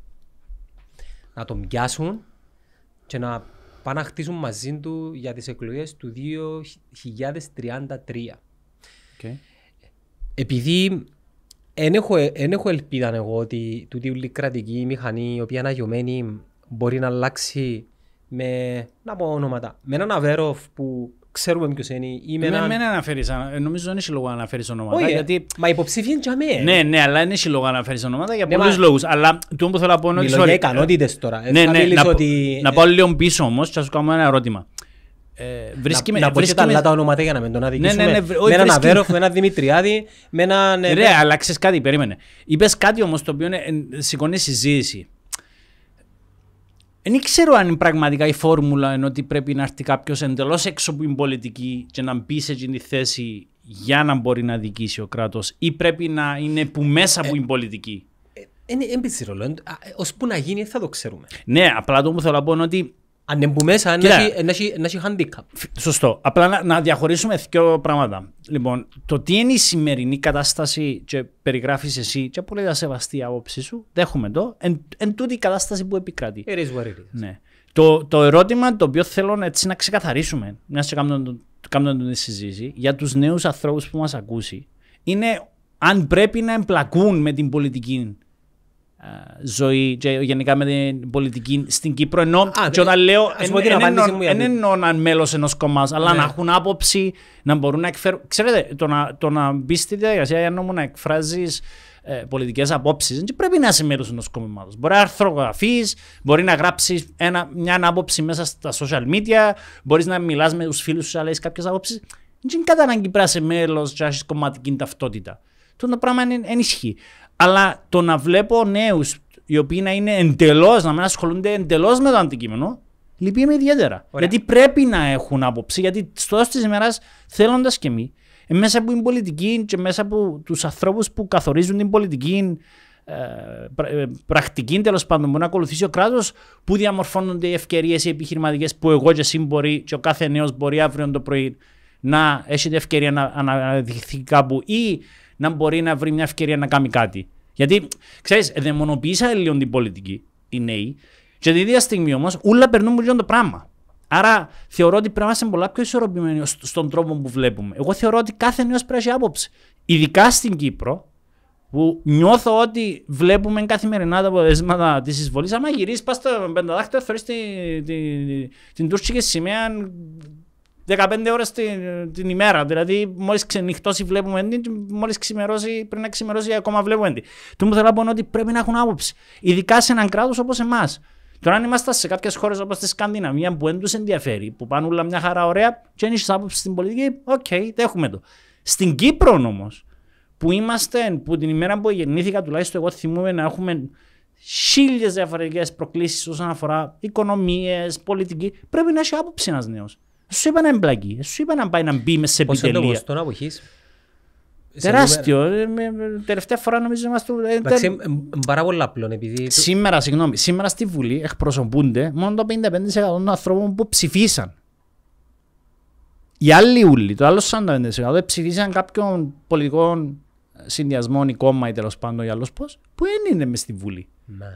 να τον πιάσουν και να πάνε να χτίσουν μαζί του για τις εκλογές του 2033. Okay. Επειδή Εν έχω, ελπίδα εγώ ότι τούτη η κρατική μηχανή, η οποία είναι αναγιωμένη μπορεί να αλλάξει με, να πω ονόματα, με έναν Αβέροφ που ξέρουμε ποιος είναι ή με έναν... Με Μην αναφέρεις, ε, νομίζω δεν έχει λόγο να αναφέρεις ονόματα. Όχι, ε, γιατί... μα υποψήφιοι είναι για Ναι, ναι, αλλά δεν έχει λόγο να αναφέρεις ονόματα για ναι, πολλούς μα... λόγους. Αλλά το που θέλω να πω... Μιλώ για ικανότητες τώρα. Ναι, ε, ναι, να, ότι... να πάω λίγο πίσω όμως και να σου κάνω ένα ερώτημα. Βρίσκει να, πω και τα άλλα τα ονόματα για να μην τον αδικήσουμε. Ναι, ναι, ναι, με έναν Αβέροφ, με έναν Δημητριάδη, με έναν... Ρε, αλλά κάτι, περίμενε. Είπες κάτι όμως το οποίο σηκώνει συζήτηση. Δεν ξέρω αν πραγματικά η φόρμουλα είναι ότι πρέπει να έρθει κάποιος εντελώς έξω από την πολιτική και να μπει σε εκείνη θέση για να μπορεί να δικήσει ο κράτος, ή πρέπει να είναι που μέσα από την πολιτική. Δεν πει ε, Ω που να γίνει, θα το ξέρουμε. Ναι, απλά το που θέλω να πω είναι ότι αν είναι που μέσα, να έχει handicap. Σωστό. Απλά να, να διαχωρίσουμε δύο πράγματα. Λοιπόν, το τι είναι η σημερινή κατάσταση και περιγράφεις εσύ και πολύ θα τα σεβαστή άποψη σου, δέχομαι το, εν, εν τούτη η κατάσταση που επικρατεί. It is ναι. Το, το ερώτημα το οποίο θέλω να ξεκαθαρίσουμε, μιας και κάνουμε την συζήτηση, για τους νέους ανθρώπους που μας ακούσει, είναι αν πρέπει να εμπλακούν με την πολιτική ζωή και γενικά με την πολιτική στην Κύπρο. Ενώ Α, και όταν λέω, δεν εννοώ να είναι μέλος ενός κομμάτου, αλλά ναι. να έχουν άποψη, να μπορούν να εκφέρουν. Ξέρετε, το να, το να μπεις στη διαδικασία για να εκφράζεις ε, πολιτικές απόψεις, δεν πρέπει να είσαι μέλος ενός κόμματο. Μπορεί να αρθρογραφείς, μπορεί να γράψεις μια άποψη μέσα στα social media, μπορείς να μιλάς με τους φίλους σου, αλλά έχεις κάποιες άποψεις. Δεν είναι κατά να είσαι μέλος και να έχεις κομματική ταυτότητα το πράγμα ενισχύει. Αλλά το να βλέπω νέους οι οποίοι να είναι εντελώς, να μην ασχολούνται εντελώς με το αντικείμενο, με ιδιαίτερα. Ωραία. Γιατί πρέπει να έχουν άποψη, γιατί στο τέλο της ημέρας θέλοντας και εμείς, ε, μέσα από την πολιτική και μέσα από τους ανθρώπους που καθορίζουν την πολιτική ε, ε πρακτική τέλος πάντων που να ακολουθήσει ο κράτος, που διαμορφώνονται οι ευκαιρίες οι επιχειρηματικές που εγώ και εσύ μπορεί και ο κάθε νέος μπορεί αύριο το πρωί να έχει την ευκαιρία να αναδειχθεί κάπου ή να μπορεί να βρει μια ευκαιρία να κάνει κάτι. Γιατί, ξέρεις, δαιμονοποίησα λίγο την πολιτική, οι νέοι, και την ίδια στιγμή όμως, όλα περνούν που το πράγμα. Άρα θεωρώ ότι πρέπει να είμαστε πολλά πιο ισορροπημένοι στον τρόπο που βλέπουμε. Εγώ θεωρώ ότι κάθε νέος πρέπει να έχει άποψη. Ειδικά στην Κύπρο, που νιώθω ότι βλέπουμε καθημερινά τα αποτελέσματα της εισβολής. Άμα γυρίσεις, πας στο δάχτυλο, θεωρεί την, την, την τουρκική σημαία 15 ώρε την, την ημέρα. Δηλαδή, μόλις ξενυχτώσει βλέπουμε την, μόλις ξημερώσει, πριν να ξημερώσει ακόμα βλέπουμε την. Του μου θέλω να πω ότι πρέπει να έχουν άποψη. Ειδικά σε έναν κράτος όπως εμάς. Τώρα αν είμαστε σε κάποιες χώρες όπως τη Σκανδιναβία που δεν τους ενδιαφέρει, που πάνε όλα μια χαρά ωραία και αν άποψη στην πολιτική, οκ, okay, έχουμε το. Στην Κύπρο όμως, που είμαστε, που την ημέρα που γεννήθηκα τουλάχιστον εγώ θυμούμαι να έχουμε χίλιες διαφορετικές προκλήσεις όσον αφορά οικονομίες, πολιτική, πρέπει να έχει άποψη ένας νέος. Σου είπα να εμπλακεί, σου είπα να πάει να μπει σε επιτελεία. Πόσο είναι το που έχεις. Τεράστιο. Ε, τελευταία φορά νομίζω είμαστε... Ε, Εντάξει, πάρα πολύ απλό. Επειδή... Σήμερα, συγγνώμη, σήμερα στη Βουλή εκπροσωπούνται μόνο το 55% των ανθρώπων που ψηφίσαν. Οι άλλοι ούλοι, το άλλο 45% ε, ψηφίσαν κάποιον πολιτικό συνδυασμό ή κόμμα ή τέλος πάντων ή άλλος πώς, που δεν είναι μες στη Βουλή.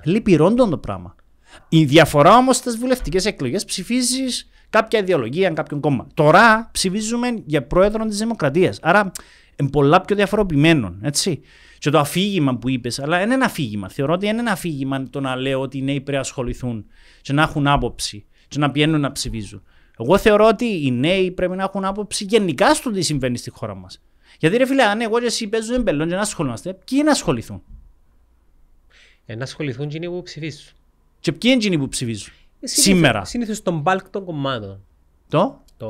Ναι. το πράγμα. Η διαφορά όμως στις βουλευτικές εκλογές ψηφίζεις κάποια ιδεολογία, κάποιον κόμμα. Τώρα ψηφίζουμε για πρόεδρο της Δημοκρατίας. Άρα είναι πολλά πιο διαφοροποιημένο. Έτσι. Και το αφήγημα που είπες, αλλά είναι ένα αφήγημα. Θεωρώ ότι είναι ένα αφήγημα το να λέω ότι οι νέοι πρέπει να ασχοληθούν και να έχουν άποψη και να πηγαίνουν να ψηφίζουν. Εγώ θεωρώ ότι οι νέοι πρέπει να έχουν άποψη γενικά στο τι συμβαίνει στη χώρα μας. Γιατί ρε φίλε, αν εγώ και εσύ παίζουν μπελόν και να ασχολούμαστε, ποιοι να ασχοληθούν. Ε, να ασχοληθούν και είναι που και ποιοι είναι εκείνοι που ψηφίζουν σήμερα. Συνήθως τον μπάλκ των κομμάτων. Το? Το.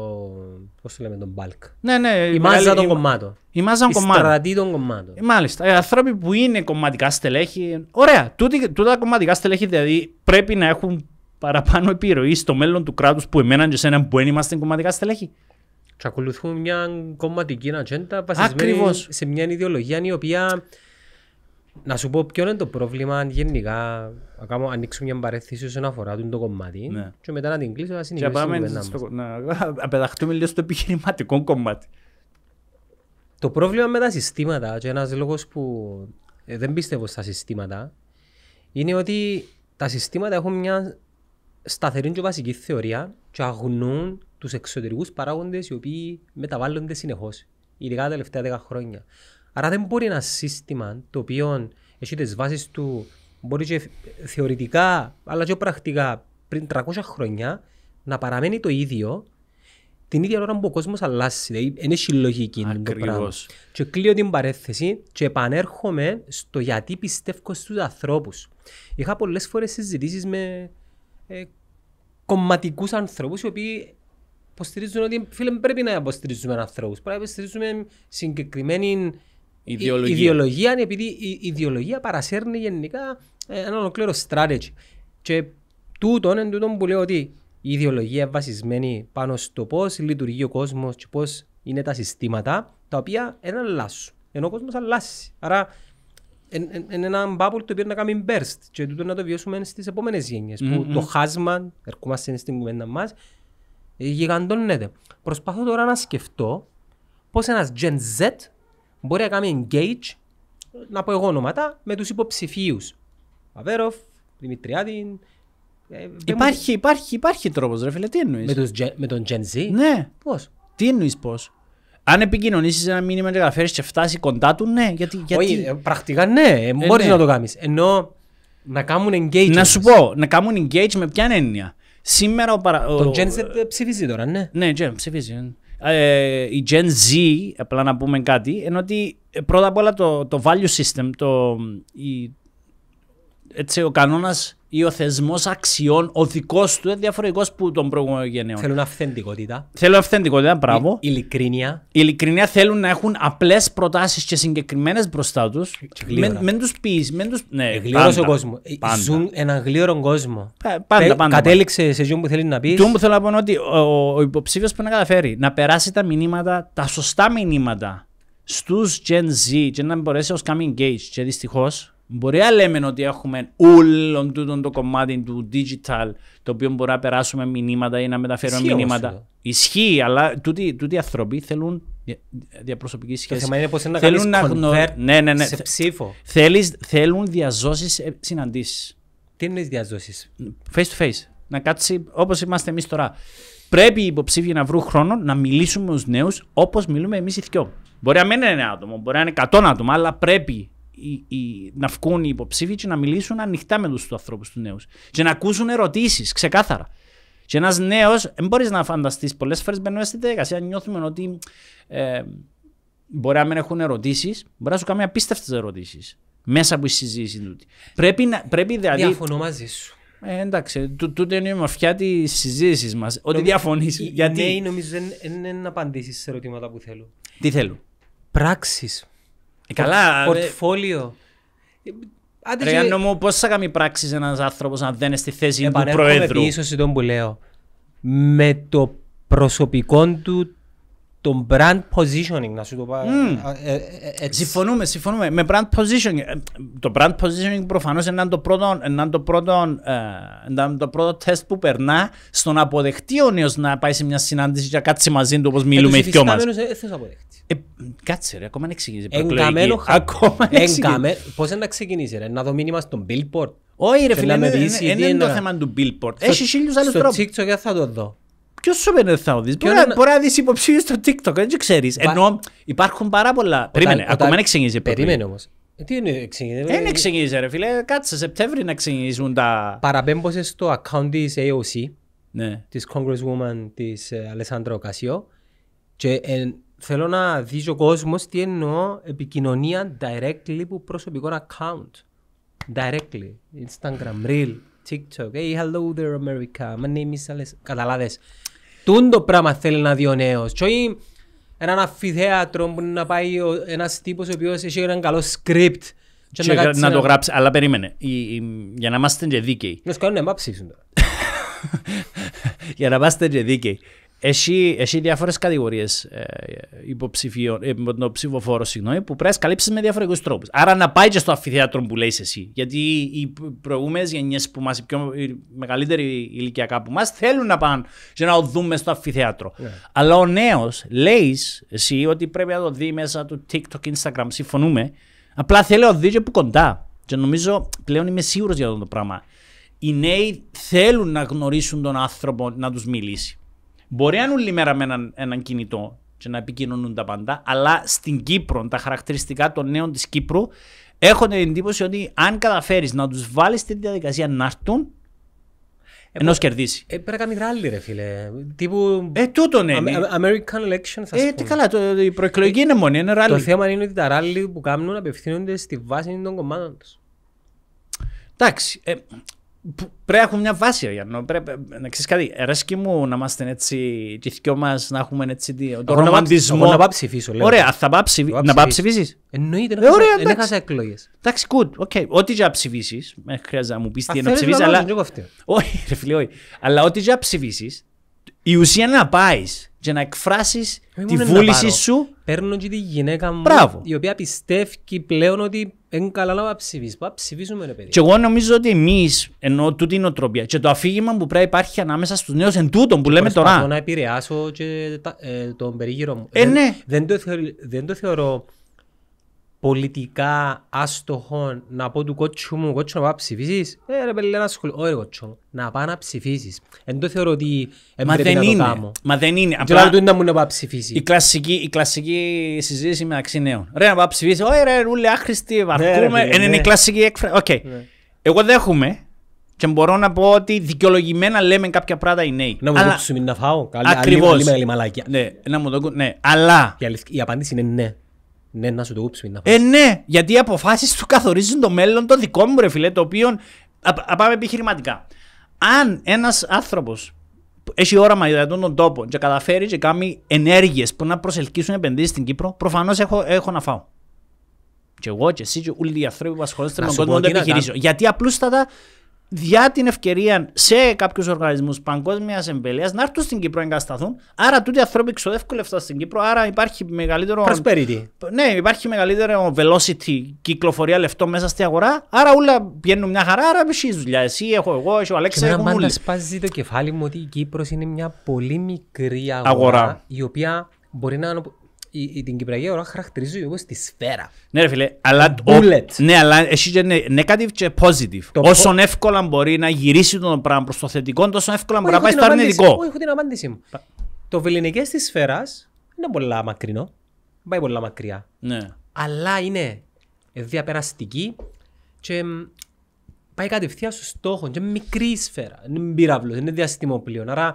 Πώς το λέμε, τον μπάλκ. Ναι, ναι. Η μάζα των κομμάτων. Η μάζα των κομμάτων. Η στρατή των κομμάτων. Ε, μάλιστα. Οι ε, άνθρωποι που είναι κομματικά στελέχη. Ωραία. Τούτη, τούτα κομματικά στελέχη δηλαδή πρέπει να έχουν παραπάνω επιρροή στο μέλλον του κράτους που εμένα και εσένα που δεν είμαστε κομματικά στελέχη. Και ακολουθούν μια κομματική ατζέντα βασισμένη σε μια ιδεολογία η οποία να σου πω ποιο είναι το πρόβλημα γενικά. Να ανοίξουμε μια παρέθεση όσον αφορά το κομμάτι ναι. και μετά να την κλείσω να συνεχίσουμε. Και στο, να, να *laughs* πεταχτούμε λίγο στο επιχειρηματικό κομμάτι. Το πρόβλημα με τα συστήματα και ένας λόγος που ε, δεν πιστεύω στα συστήματα είναι ότι τα συστήματα έχουν μια σταθερή και βασική θεωρία και αγνούν τους εξωτερικούς παράγοντες οι οποίοι μεταβάλλονται συνεχώς, ειδικά τα τελευταία 10 χρόνια. Άρα δεν μπορεί ένα σύστημα το οποίο έχει τις βάσεις του, μπορεί και θεωρητικά αλλά και πρακτικά πριν 300 χρόνια να παραμένει το ίδιο την ίδια ώρα που ο κόσμος αλλάζει. είναι συλλογική το πράγμα. Και κλείω την παρέθεση και επανέρχομαι στο γιατί πιστεύω στους ανθρώπους. Είχα πολλές φορές συζητήσεις με ε, κομματικούς ανθρώπους οι οποίοι υποστηρίζουν ότι φίλε, πρέπει να υποστηρίζουμε ανθρώπους. Πρέπει να υποστηρίζουμε συγκεκριμένη Ιδεολογία. Η ιδεολογία είναι επειδή η ιδεολογία παρασέρνει γενικά ε, ένα ολοκλήρο strategy. Και τούτο είναι τούτο που λέω ότι η ιδεολογία βασισμένη πάνω στο πώς λειτουργεί ο κόσμος και πώς είναι τα συστήματα τα οποία δεν αλλάσουν. Ενώ ο κόσμος αλλάζει. Άρα είναι ένα bubble το οποίο να κάνει μπερστ και τούτο να το βιώσουμε στις επόμενες γενιές. Mm-hmm. Που το χάσμα, ερχόμαστε στην κουβέντα μας, ε, γιγαντώνεται. Προσπαθώ τώρα να σκεφτώ πώς ένας Gen Z μπορεί να κάνει engage, να πω εγώ ονόματα, με τους υποψηφίους. Παβέροφ, Δημητριάδη. υπάρχει, μου... υπάρχει, υπάρχει τρόπος, ρε φίλε, τι εννοείς. Με, με τον Gen Z. Ναι. Πώς. Τι εννοείς πώς. Αν επικοινωνήσεις ένα μήνυμα και καταφέρει και φτάσει κοντά του, ναι. Γιατί, γιατί... Όχι, ε, πρακτικά ναι, ε, ε μπορείς ναι. να το κάνεις. Ενώ να κάνουν engage. Να σου πω, να κάνουν engage με ποια έννοια. Σήμερα ο παρα... Τον Gen Z ψηφίζει τώρα, ναι. Ναι, Gen ψηφίζει. Ναι. Ε, η Gen Z, απλά να πούμε κάτι, ενώ ότι ε, πρώτα απ' όλα το, το value system, το, έτσι, ο κανόνας ή ο θεσμός αξιών, ο δικός του, είναι διαφορετικός που τον προηγούμενων γενναιό. Θέλουν αυθεντικότητα. Θέλουν αυθεντικότητα, μπράβο. Η, ε, ειλικρίνεια. Ειλικρίνεια θέλουν να έχουν απλές προτάσεις και συγκεκριμένες μπροστά τους. Μην τους πεις. Ναι, ε, γλύρω ο κόσμος. Ε, πάντα. Ζουν έναν γλύρω κόσμο. Πάντα, πάντα, πάντα. Κατέληξε σε ζωή που θέλεις να πεις. Τι μου θέλω να πω είναι ότι ο, υποψήφιος πρέπει να καταφέρει να περάσει τα μηνύματα, τα σωστά μηνύματα στους Gen Z και να μπορέσει ως coming age. Και δυστυχώς Μπορεί να λέμε ότι έχουμε όλο τούτο το κομμάτι του digital το οποίο μπορεί να περάσουμε μηνύματα ή να μεταφέρουμε Ισχύει μηνύματα. Όμως. Ισχύει, αλλά τούτοι, τούτοι άνθρωποι θέλουν διαπροσωπική σχέση. Το θέμα είναι είναι να γνωρίζουν να... ναι, ναι, ναι. σε ψήφο. Θέλεις, θέλουν διαζώσεις ε, συναντήσεις. Τι είναι διαζώσεις. Face to face. Να κάτσει όπως είμαστε εμείς τώρα. Πρέπει οι υποψήφοι να βρουν χρόνο να μιλήσουμε με τους νέους όπως μιλούμε εμείς οι δυο. Μπορεί να μην είναι ένα άτομο, μπορεί να είναι 100 άτομα, αλλά πρέπει οι, οι, να βγουν οι υποψήφοι και να μιλήσουν ανοιχτά με τους ανθρώπους τους νέους. Και να ακούσουν ερωτήσεις, ξεκάθαρα. Και ένας νέος, δεν μπορείς να φανταστείς πολλές φορές μπαίνουμε στη αν Νιώθουμε ότι ε, μπορεί να μην έχουν ερωτήσεις, μπορεί να σου κάνουν απίστευτες ερωτήσεις μέσα από τη συζήτηση του. Πρέπει να. Πρέπει δηλαδή... Διαφωνώ μαζί σου. Ε, εντάξει, τούτο είναι η μορφιά της συζήτησης μας. Ότι διαφωνεί. Γιατί... Ναι, νομίζω δεν είναι να απαντήσεις σε ερωτήματα που θέλω. Τι θέλω. Πράξεις. Ε, καλά. Πορτφόλιο. Ε, άντε Ρε, πόσα μου πώς θα κάνει πράξεις ένας άνθρωπος να δεν είναι στη θέση ε, του προέδρου. Επαρέχομαι πίσω σε τον που λέω. Με το προσωπικό του το brand positioning, να σου το πω. Ε, ε, ε, συμφωνούμε, συμφωνούμε. Με brand positioning. Το brand positioning προφανώς είναι το πρώτο, είναι το πρώτο, είναι το πρώτο τεστ που περνά στον να αποδεχτεί ο νέο να πάει σε μια συνάντηση και κάτσει μαζί του όπως μιλούμε οι δυο μας. Κάτσε, ρε, ακόμα δεν ξεκινήσει. Εγκαμένο χάρτη. Πώ να ξεκινήσει, ρε, να δω μήνυμα στον billboard. Όχι, ρε, φίλε, δεν είναι το θέμα του billboard. Έχεις χίλιους άλλους τρόπου. Στο TikTok θα το δω. Ποιος σου πέντε θα δει. μπορεί να δεις υποψήφιος στο TikTok, δεν ξέρεις. Ενώ υπάρχουν πάρα πολλά... Περίμενε, ακόμα δεν ξεκινήσει. Περίμενε όμως. Ε, τι είναι ξεκινήσει. Δεν ε, ξεκινήσει ρε φίλε, κάτσε Σεπτέμβρη να ξεκινήσουν τα... Παραπέμπωσε στο account της AOC, ναι. Της Congresswoman της ε, Αλεσάνδρου Κασιώ, και θέλω να δεις ο κόσμος τι εννοώ επικοινωνία directly που προσωπικό account. Directly. Instagram, real, TikTok. Hey, hello there America. My name is Alessandro. Καταλάβες. Τούν το πράγμα θέλει να δει ο νέος. Και όχι έναν αφιθέατρο που να πάει ένας τύπος ο οποίος έχει έναν καλό script. να, το γράψει, αλλά περίμενε. για να είμαστε και δίκαιοι. σου κάνουν να τώρα. *laughs* για να είμαστε και δίκαιοι έχει, έχει διάφορες κατηγορίες ε, υποψηφίων, ε, ψηφοφόρο συγγνώμη, που πρέπει να καλύψεις με διαφορετικούς τρόπους. Άρα να πάει και στο αφιθέατρο που λέει εσύ. Γιατί οι προηγούμενες γενιές που μας, οι μεγαλύτεροι ηλικιακά που μας, θέλουν να πάνε για να οδούμε στο αφιθέατρο. Yeah. Ναι. Αλλά ο νέος λέει εσύ ότι πρέπει να το δει μέσα του TikTok, Instagram. Συμφωνούμε. Απλά θέλει ο και που κοντά. Και νομίζω πλέον είμαι σίγουρος για αυτό το πράγμα. Οι νέοι θέλουν να γνωρίσουν τον άνθρωπο να τους μιλήσει. Μπορεί να είναι μέρα με έναν, κινητό και να επικοινωνούν τα πάντα, αλλά στην Κύπρο, τα χαρακτηριστικά των νέων της Κύπρου, έχουν την εντύπωση ότι αν καταφέρεις να τους βάλεις στην διαδικασία να έρθουν, ε, ενώ κερδίσει. Ε, πρέπει να κάνει ράλι, ρε φίλε. Τύπου... Ε, τούτο ναι. ναι. American election, θα ε, Καλά, η προεκλογική ε, είναι μόνη, είναι ράλι. Το θέμα είναι ότι τα ράλι που κάνουν απευθύνονται στη βάση των κομμάτων τους. Εντάξει πρέπει να έχουμε μια βάση. Για να, πρέπει, να ξέρεις κάτι, Ερέσκει μου να είμαστε έτσι, οι δυο μας να έχουμε έτσι τον ρομαντισμό. Να πάω ψηφίσω, λέω. Ωραία, θα πάω Να πάω ψηφίσεις. Εννοείται, ε, δεν έχασα εκλογές. Εντάξει, good, okay. Ό,τι για ψηφίσει, χρειάζεται να μου πεις τι να ψηφίσει. Αλλά... Όχι, ρε φίλε, όχι. Αλλά ό,τι για ψηφίσεις, η ουσία είναι να πάεις και να εκφράσεις ε, τη βούληση σου. Παίρνω και τη γυναίκα μου, Μπράβο. η οποία πιστεύει πλέον ότι είναι καλά να ψηφίσει. Πάμε ψηφίζουμε, ρε παιδί. Και εγώ νομίζω ότι εμείς, ενώ τούτη είναι οτροπία, και το αφήγημα που πρέπει να υπάρχει ανάμεσα στους νέους εν τούτων που λέμε τώρα. Προσπαθώ να επηρεάσω και τα, ε, τον περίγυρο μου. Ε, δεν, ναι. δεν, το δεν το θεωρώ πολιτικά άστοχο να πω του κότσου μου, κότσου να πάω να ψηφίσεις, ε ρε παιδί ένα σχολείο, όχι κότσου μου, να πάω να ψηφίσεις. Εν το θεωρώ ότι Μα να είναι. το κάνω. Μα δεν είναι. Απλά του είναι να μου να πάω ψηφίσει. Η κλασική, η κλασική συζήτηση μεταξύ νέων. Ρε να πάω ψηφίσει, όχι ρε ρούλε άχρηστη, ναι, βαρκούμε, ναι, είναι η κλασική έκφραση. Okay. Ναι. Εγώ δέχομαι, και μπορώ να πω ότι δικαιολογημένα λέμε κάποια πράγματα οι νέοι. Να μου Αλλά... δώσουν να φάω. Ακριβώ. Ναι, να μου δώσουν. Ναι, αλλά. η απάντηση είναι ναι. Ναι, να σου το Να Ε, ναι, γιατί οι αποφάσεις του καθορίζουν το μέλλον το δικό μου, ρε φιλέ, το οποίο. Απάμε επιχειρηματικά. Αν ένας άνθρωπος έχει όραμα για τον τόπο και καταφέρει και κάνει ενέργειες που να προσελκύσουν επενδύσεις στην Κύπρο, προφανώς έχω, να φάω. Και εγώ και εσύ και όλοι οι άνθρωποι που ασχολούνται με τον κόσμο το επιχειρήσω. Γιατί απλούστατα διά την ευκαιρία σε κάποιους οργανισμούς παγκόσμιας εμβέλειας να έρθουν στην Κύπρο να εγκατασταθούν. Άρα, τούτοι οι άνθρωποι ξοδεύουν λεφτά στην Κύπρο. Άρα, υπάρχει μεγαλύτερο. Prosperity. Ναι, υπάρχει μεγαλύτερο velocity κυκλοφορία λεφτών μέσα στην αγορά. Άρα, όλα πηγαίνουν μια χαρά. Άρα, εσύ δουλειά. Εσύ, έχω εγώ, εσύ ο Αλέξης. Εμένα πάντα σπάζει το κεφάλι μου ότι η Κύπρος είναι μια πολύ μικρή αγορά, αγορά. η οποία μπορεί να η, την Κυπριακή αγορά χαρακτηρίζει όπως τη σφαίρα. Ναι ρε φίλε, αλλά, ο, ναι, αλλά εσύ και ναι, negative και positive. Το Όσο πο... εύκολα μπορεί να γυρίσει το πράγμα προς το θετικό, τόσο εύκολα μπορεί να πάει στο αρνητικό. Εγώ έχω την απάντησή μου. Το βεληνικές της σφαίρας είναι πολύ μακρινό, πάει πολύ μακριά. Ναι. Αλλά είναι διαπεραστική και πάει κατευθείαν στο στόχο. είναι μικρή σφαίρα, είναι μπειραβλό, είναι διαστημό Άρα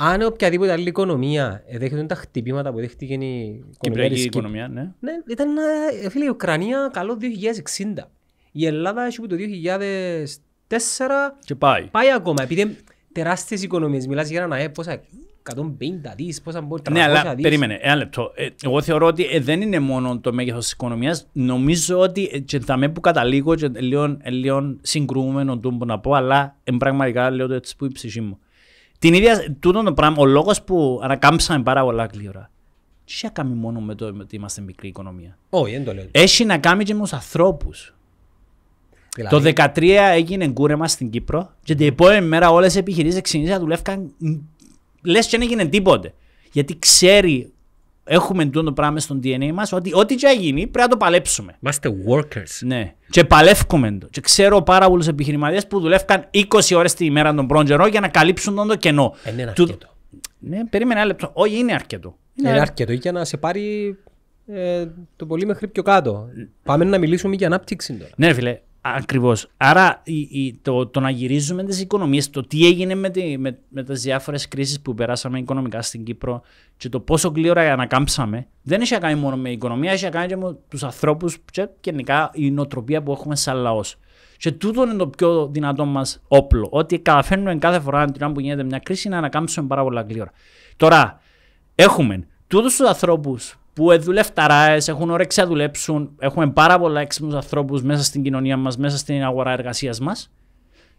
αν οποιαδήποτε άλλη οικονομία δέχεται τα χτυπήματα που δέχτηκε η Κυπριακή οικονομία, ναι. ναι ήταν, φίλε, η Ουκρανία καλό 2060. Η Ελλάδα έχει το 2004 και πάει. πάει ακόμα. Επειδή τεράστιες οικονομίες, μιλάς για ένα ΑΕΠ, πόσα 150 δις, πόσα μπορεί, 300 ναι, αλλά, δις. Περίμενε, ένα λεπτό. Ε, εγώ θεωρώ ότι ε, δεν είναι μόνο το μέγεθος της οικονομίας. Νομίζω ότι ε, και θα με που καταλήγω και λίγο, συγκρούμενο το να πω, αλλά πραγματικά λέω το έτσι που η ψυχή μου την ίδια, τούτο το πράγμα, ο λόγος που ανακάμψαμε πάρα πολλά γλύωρα, τι έχει να κάνει μόνο με το ότι είμαστε μικρή οικονομία. Όχι, δεν το λέω. Έχει να κάνει και με τους ανθρώπους. Το 2013 δηλαδή- έγινε κούρεμα στην Κύπρο και την επόμενη μέρα όλες οι επιχειρήσεις ξεκίνησαν να δουλεύκαν. Λες και δεν έγινε τίποτε. Γιατί ξέρει έχουμε το πράγμα στο DNA μας ότι ό,τι και γίνει πρέπει να το παλέψουμε. Είμαστε workers. Ναι. Και παλεύκουμε το. Και ξέρω πάρα πολλούς επιχειρηματίες που δουλεύκαν 20 ώρες τη ημέρα τον πρώτο καιρό για να καλύψουν το κενό. Ε, ναι, είναι αρκετό. Του... Ναι, περίμενα ένα λεπτό. Όχι, είναι αρκετό. Είναι, είναι αρκετό για να σε πάρει ε, το πολύ μέχρι πιο κάτω. Πάμε να μιλήσουμε για ανάπτυξη τώρα. Ναι, φίλε, Ακριβώς. Άρα το, το να γυρίζουμε τις οικονομίες, το τι έγινε με, με, τις διάφορες κρίσεις που περάσαμε οικονομικά στην Κύπρο και το πόσο γλύωρα ανακάμψαμε, δεν έχει να κάνει μόνο με οικονομία, έχει να κάνει και με τους ανθρώπους και γενικά η νοοτροπία που έχουμε σαν λαός. Και τούτο είναι το πιο δυνατό μας όπλο. Ότι καταφέρνουμε κάθε φορά την που γίνεται μια κρίση να ανακάμψουμε πάρα πολλά γλύωρα. Τώρα, έχουμε τούτους τους ανθρώπους που δουλευταράες, έχουν όρεξη να δουλέψουν, έχουμε πάρα πολλά έξυπνους ανθρώπους μέσα στην κοινωνία μας, μέσα στην αγορά εργασίας μας.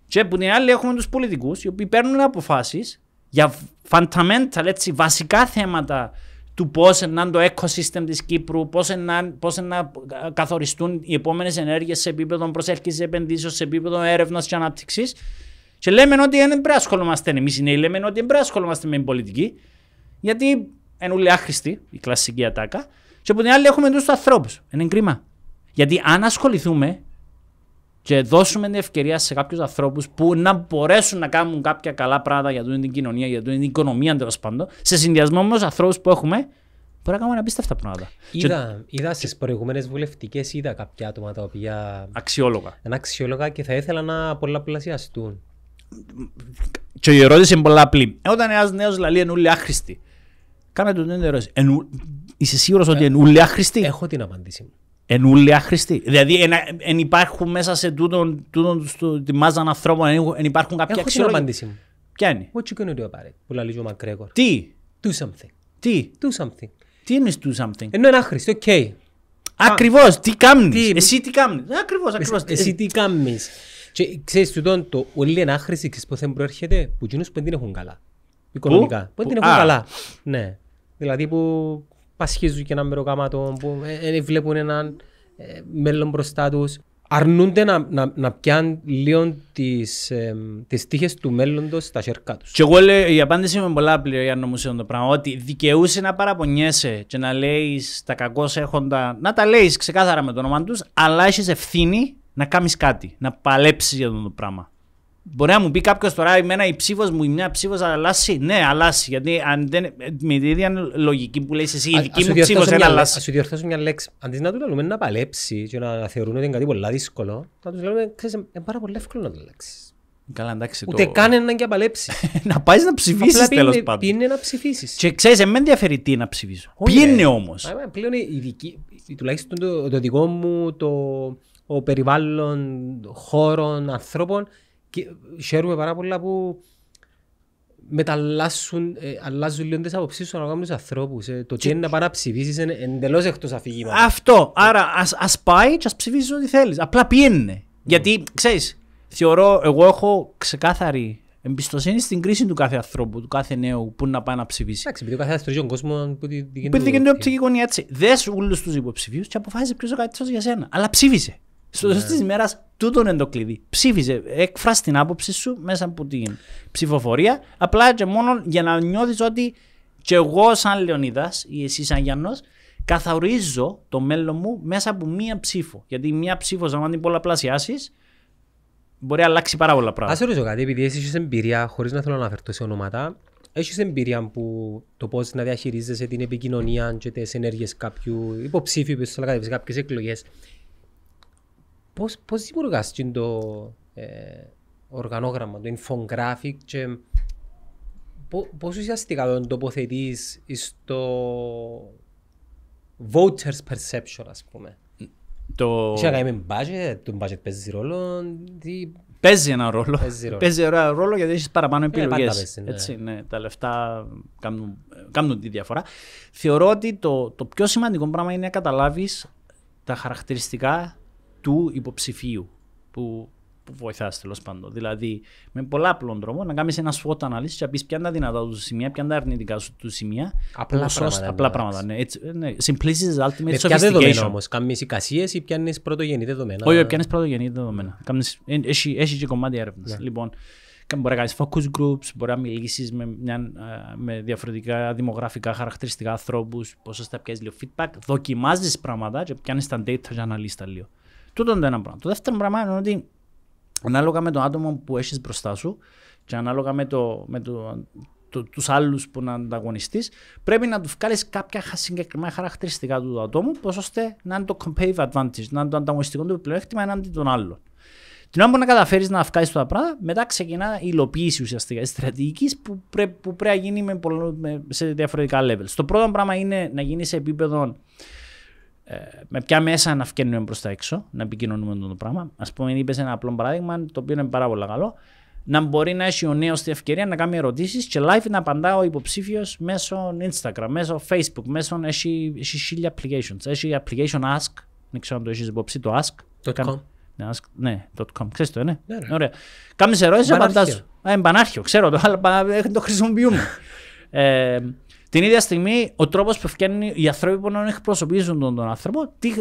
Και από την άλλη έχουμε τους πολιτικούς οι οποίοι παίρνουν αποφάσεις για fundamental, έτσι, βασικά θέματα του πώς να είναι το ecosystem της Κύπρου, πώς να, να καθοριστούν οι επόμενες ενέργειες σε επίπεδο προσέλκυσης επενδύσεων, σε επίπεδο έρευνας και ανάπτυξης. Και λέμε ότι δεν πρέπει να ασχολούμαστε εμείς οι νέοι, λέμε ότι δεν πρέπει να ασχολούμαστε με την πολιτική, γιατί είναι όλοι άχρηστοι, η κλασική ατάκα. Και από την άλλη έχουμε τους ανθρώπους. Είναι κρίμα. Γιατί αν ασχοληθούμε και δώσουμε την ευκαιρία σε κάποιους ανθρώπους που να μπορέσουν να κάνουν κάποια καλά πράγματα για την κοινωνία, για την οικονομία τέλος πάντων, σε συνδυασμό με τους ανθρώπους που έχουμε, μπορεί να κάνουμε απίστευτα πράγματα. Είδα, και... είδα στις προηγούμενες βουλευτικές, είδα κάποια άτομα τα οποία. Αξιόλογα. Είναι αξιόλογα και θα ήθελα να πολλαπλασιαστούν. Και η ερώτηση είναι πολύ απλή. Όταν ένας νέος λαλεί είναι άχρηστη. Κάνε το την ερώτηση. Εν, Είσαι σίγουρος ότι είναι ούλια χρηστή. Έχω την απάντηση Εν ούλια χρηστή. Δηλαδή εν εν υπάρχουν μέσα σε τούτον, τούτον στο, τη μάζα ανθρώπων, εν εν υπάρχουν κάποια αξιόλογη. Έχω την απάντηση Ποια είναι. What you gonna do about it, που λαλίζει ο Μακρέγορ. Τι. Do something. Τι. Do something. Τι είναι do something. Ενώ ένα χρηστή, οκ. Okay. Ακριβώς, τι κάνεις. Εσύ τι κάνεις. Ε, ακριβώς, ακριβώς. Εσύ τι κάνεις. Και ξέρεις τούτον, το όλοι είναι άχρηστοι, ξέρεις πότε προέρχεται, που εκείνους που δεν έχουν καλά. Οικονομικά. Που δεν έχουν καλά. Ναι. Δηλαδή που πασχίζουν και ένα μεροκάματο, που ε, ε, ε, βλέπουν ένα μέλλον μπροστά τους. Αρνούνται να, να, να πιάνουν λίγο τις ε, τύχες του μέλλοντος στα χέρια τους. Και εγώ λέω, η απάντηση με πολλά πλήρη για μου το πράγμα. Ότι δικαιούσε να παραπονιέσαι και να λέεις τα κακό έχοντα, Να τα λέεις ξεκάθαρα με το όνομα τους, αλλά έχεις ευθύνη να κάνεις κάτι, να παλέψεις για αυτό το πράγμα. Μπορεί να μου πει κάποιος τώρα, η ψήφος μου, η μια ψήφος αλλάσει. Ναι, αλλάσει. Γιατί αν δεν, με την ίδια λογική που λέει εσύ, η δική μου ψήφο δεν αλλάσει. Ας σου διορθώσω μια λέξη. Αντί να τους λέμε να παλέψει και να θεωρούν ότι είναι κάτι πολύ δύσκολο, θα τους λέμε, ξέρεις, είναι πάρα πολύ εύκολο να το αλλάξεις. Καλά, εντάξει, Ούτε το... καν έναν και παλέψεις. να πάεις *laughs* να ψηφίσεις τέλο πάντων. Πήγαινε να ψηφίσεις. Και ξέρεις, με ενδιαφέρει τι να ψηφίσω. Πήγαινε όμω. Πλέον η δική, τουλάχιστον το, το δικό μου, το, ο περιβάλλον χώρων, ανθρώπων, χαίρομαι πάρα πολλά που μεταλλάσσουν, ε, αλλάζουν λίγο τις απόψεις των αναγκάμενους ανθρώπους. Ε, το τι είναι να πάει να ψηφίσεις είναι εντελώς εκτός αφήγημα. Αυτό. Άρα ας, ας πάει και ας ψηφίσεις ό,τι θέλεις. Απλά πιένε. Mm. Γιατί, ξέρεις, θεωρώ, εγώ έχω ξεκάθαρη εμπιστοσύνη στην κρίση του κάθε ανθρώπου, του κάθε νέου που να πάει να ψηφίσει. Εντάξει, επειδή ο κάθε κόσμο που την κοινωνία. Που την κοινωνία έτσι. Δες όλους τους υποψηφίους και αποφάσισε ποιος ο καλύτερος για σένα. Αλλά ψήφισε. Στο τέλος ναι. της ημέρας, τούτο είναι το κλειδί. Ψήφιζε, έκφρασε την άποψή σου μέσα από την ψηφοφορία, απλά και μόνο για να νιώθεις ότι και εγώ, σαν Λεωνίδας ή εσύ, σαν Γιάννος, καθορίζω το μέλλον μου μέσα από μία ψήφο. Γιατί μία ψήφο, αν την πολλαπλασιάσεις, μπορεί να αλλάξει πάρα πολλά πράγματα. Ας ρωτήσω κάτι, επειδή εσύ έχεις εμπειρία, χωρίς να θέλω να αναφερθώ σε ονόματα, έχεις εμπειρία που το πώς να διαχειρίζεσαι την επικοινωνία και τις ενέργειες κάποιου υποψήφιου που σου κάποιες εκλογές. Πώς, πώς δημιουργάς το ε, οργανόγραμμα, το infographic και πώς ουσιαστικά τον τοποθετείς στο voters perception ας πούμε. Το... Τι να με budget, το budget παίζει ρόλο, τι... Παίζει ένα ρόλο. Παίζει, ρόλο. παίζει ένα ρόλο γιατί έχεις παραπάνω ε, επιλογέ. Ναι. ναι. Τα λεφτά κάνουν, κάνουν τη διαφορά. Θεωρώ ότι το, το πιο σημαντικό πράγμα είναι να καταλάβεις τα χαρακτηριστικά του υποψηφίου που, που βοηθάς τέλος πάντων. Δηλαδή, με πολλά απλό τρόπο να κάνεις ένα SWOT αναλύση και να πεις ποια είναι τα δυνατά του σημεία, ποια είναι τα αρνητικά σου του σημεία. Απλά πράγματα. Απλά πράγματα ναι. Έτσι, ναι. Simplicity is ultimate sophistication. Ε, ποια δεδομένα όμως, κάνεις εικασίες ή πιάνεις πρωτογενή δεδομένα. Όχι, πιάνεις πρωτογενή δεδομένα. Έχει και κομμάτι έρευνας. Ναι. Λοιπόν, μπορεί να κάνεις focus groups, μπορεί να μιλήσεις με, με διαφορετικά δημογραφικά χαρακτηριστικά ανθρώπους, πόσο στα πιάνει λίγο feedback. Δοκιμάζεις πράγματα και πιάνεις τα data να λύσεις τα λίγο. Τούτο είναι το ένα πράγμα. Το δεύτερο πράγμα είναι ότι ανάλογα με το άτομο που έχεις μπροστά σου και ανάλογα με, το, με το, το, τους άλλους που να ανταγωνιστείς, πρέπει να του βγάλεις κάποια συγκεκριμένα χαρακτηριστικά του ατόμου, ώστε να είναι το competitive advantage, να είναι το ανταγωνιστικό του πλεονέκτημα εναντί των άλλων. Την ώρα που να καταφέρεις να βγάλεις τα πράγματα, μετά ξεκινά η υλοποίηση ουσιαστικά της στρατηγικής που, πρέ, που πρέπει να γίνει με, σε διαφορετικά level. Το πρώτο πράγμα είναι να γίνει σε επίπεδο ε, με ποια μέσα να βγαίνουμε προς τα έξω, να επικοινωνούμε με το πράγμα. Ας πούμε, είπες ένα απλό παράδειγμα, το οποίο είναι πάρα πολύ καλό. Να μπορεί να έχει ο νέος την ευκαιρία να κάνει ερωτήσεις και live να απαντά ο υποψήφιος μέσω Instagram, μέσω Facebook, μέσω. Έχει, έχει χίλια applications. Έχει application Ask, δεν ξέρω αν το έχεις υπόψη, το Ask. .com. Ναι, ναι .com. Ξέρεις το, ναι. ναι, ναι. Ωραία. Κάμεις ερώτηση, απαντά. εμπανάρχιο, ε, ξέρω το, αλλά το χρησιμοποιούμε. *laughs* Ε, την ίδια στιγμή, ο τρόπος που φτιάχνουν οι άνθρωποι που να εκπροσωπήσουν τον, τον άνθρωπο, τι,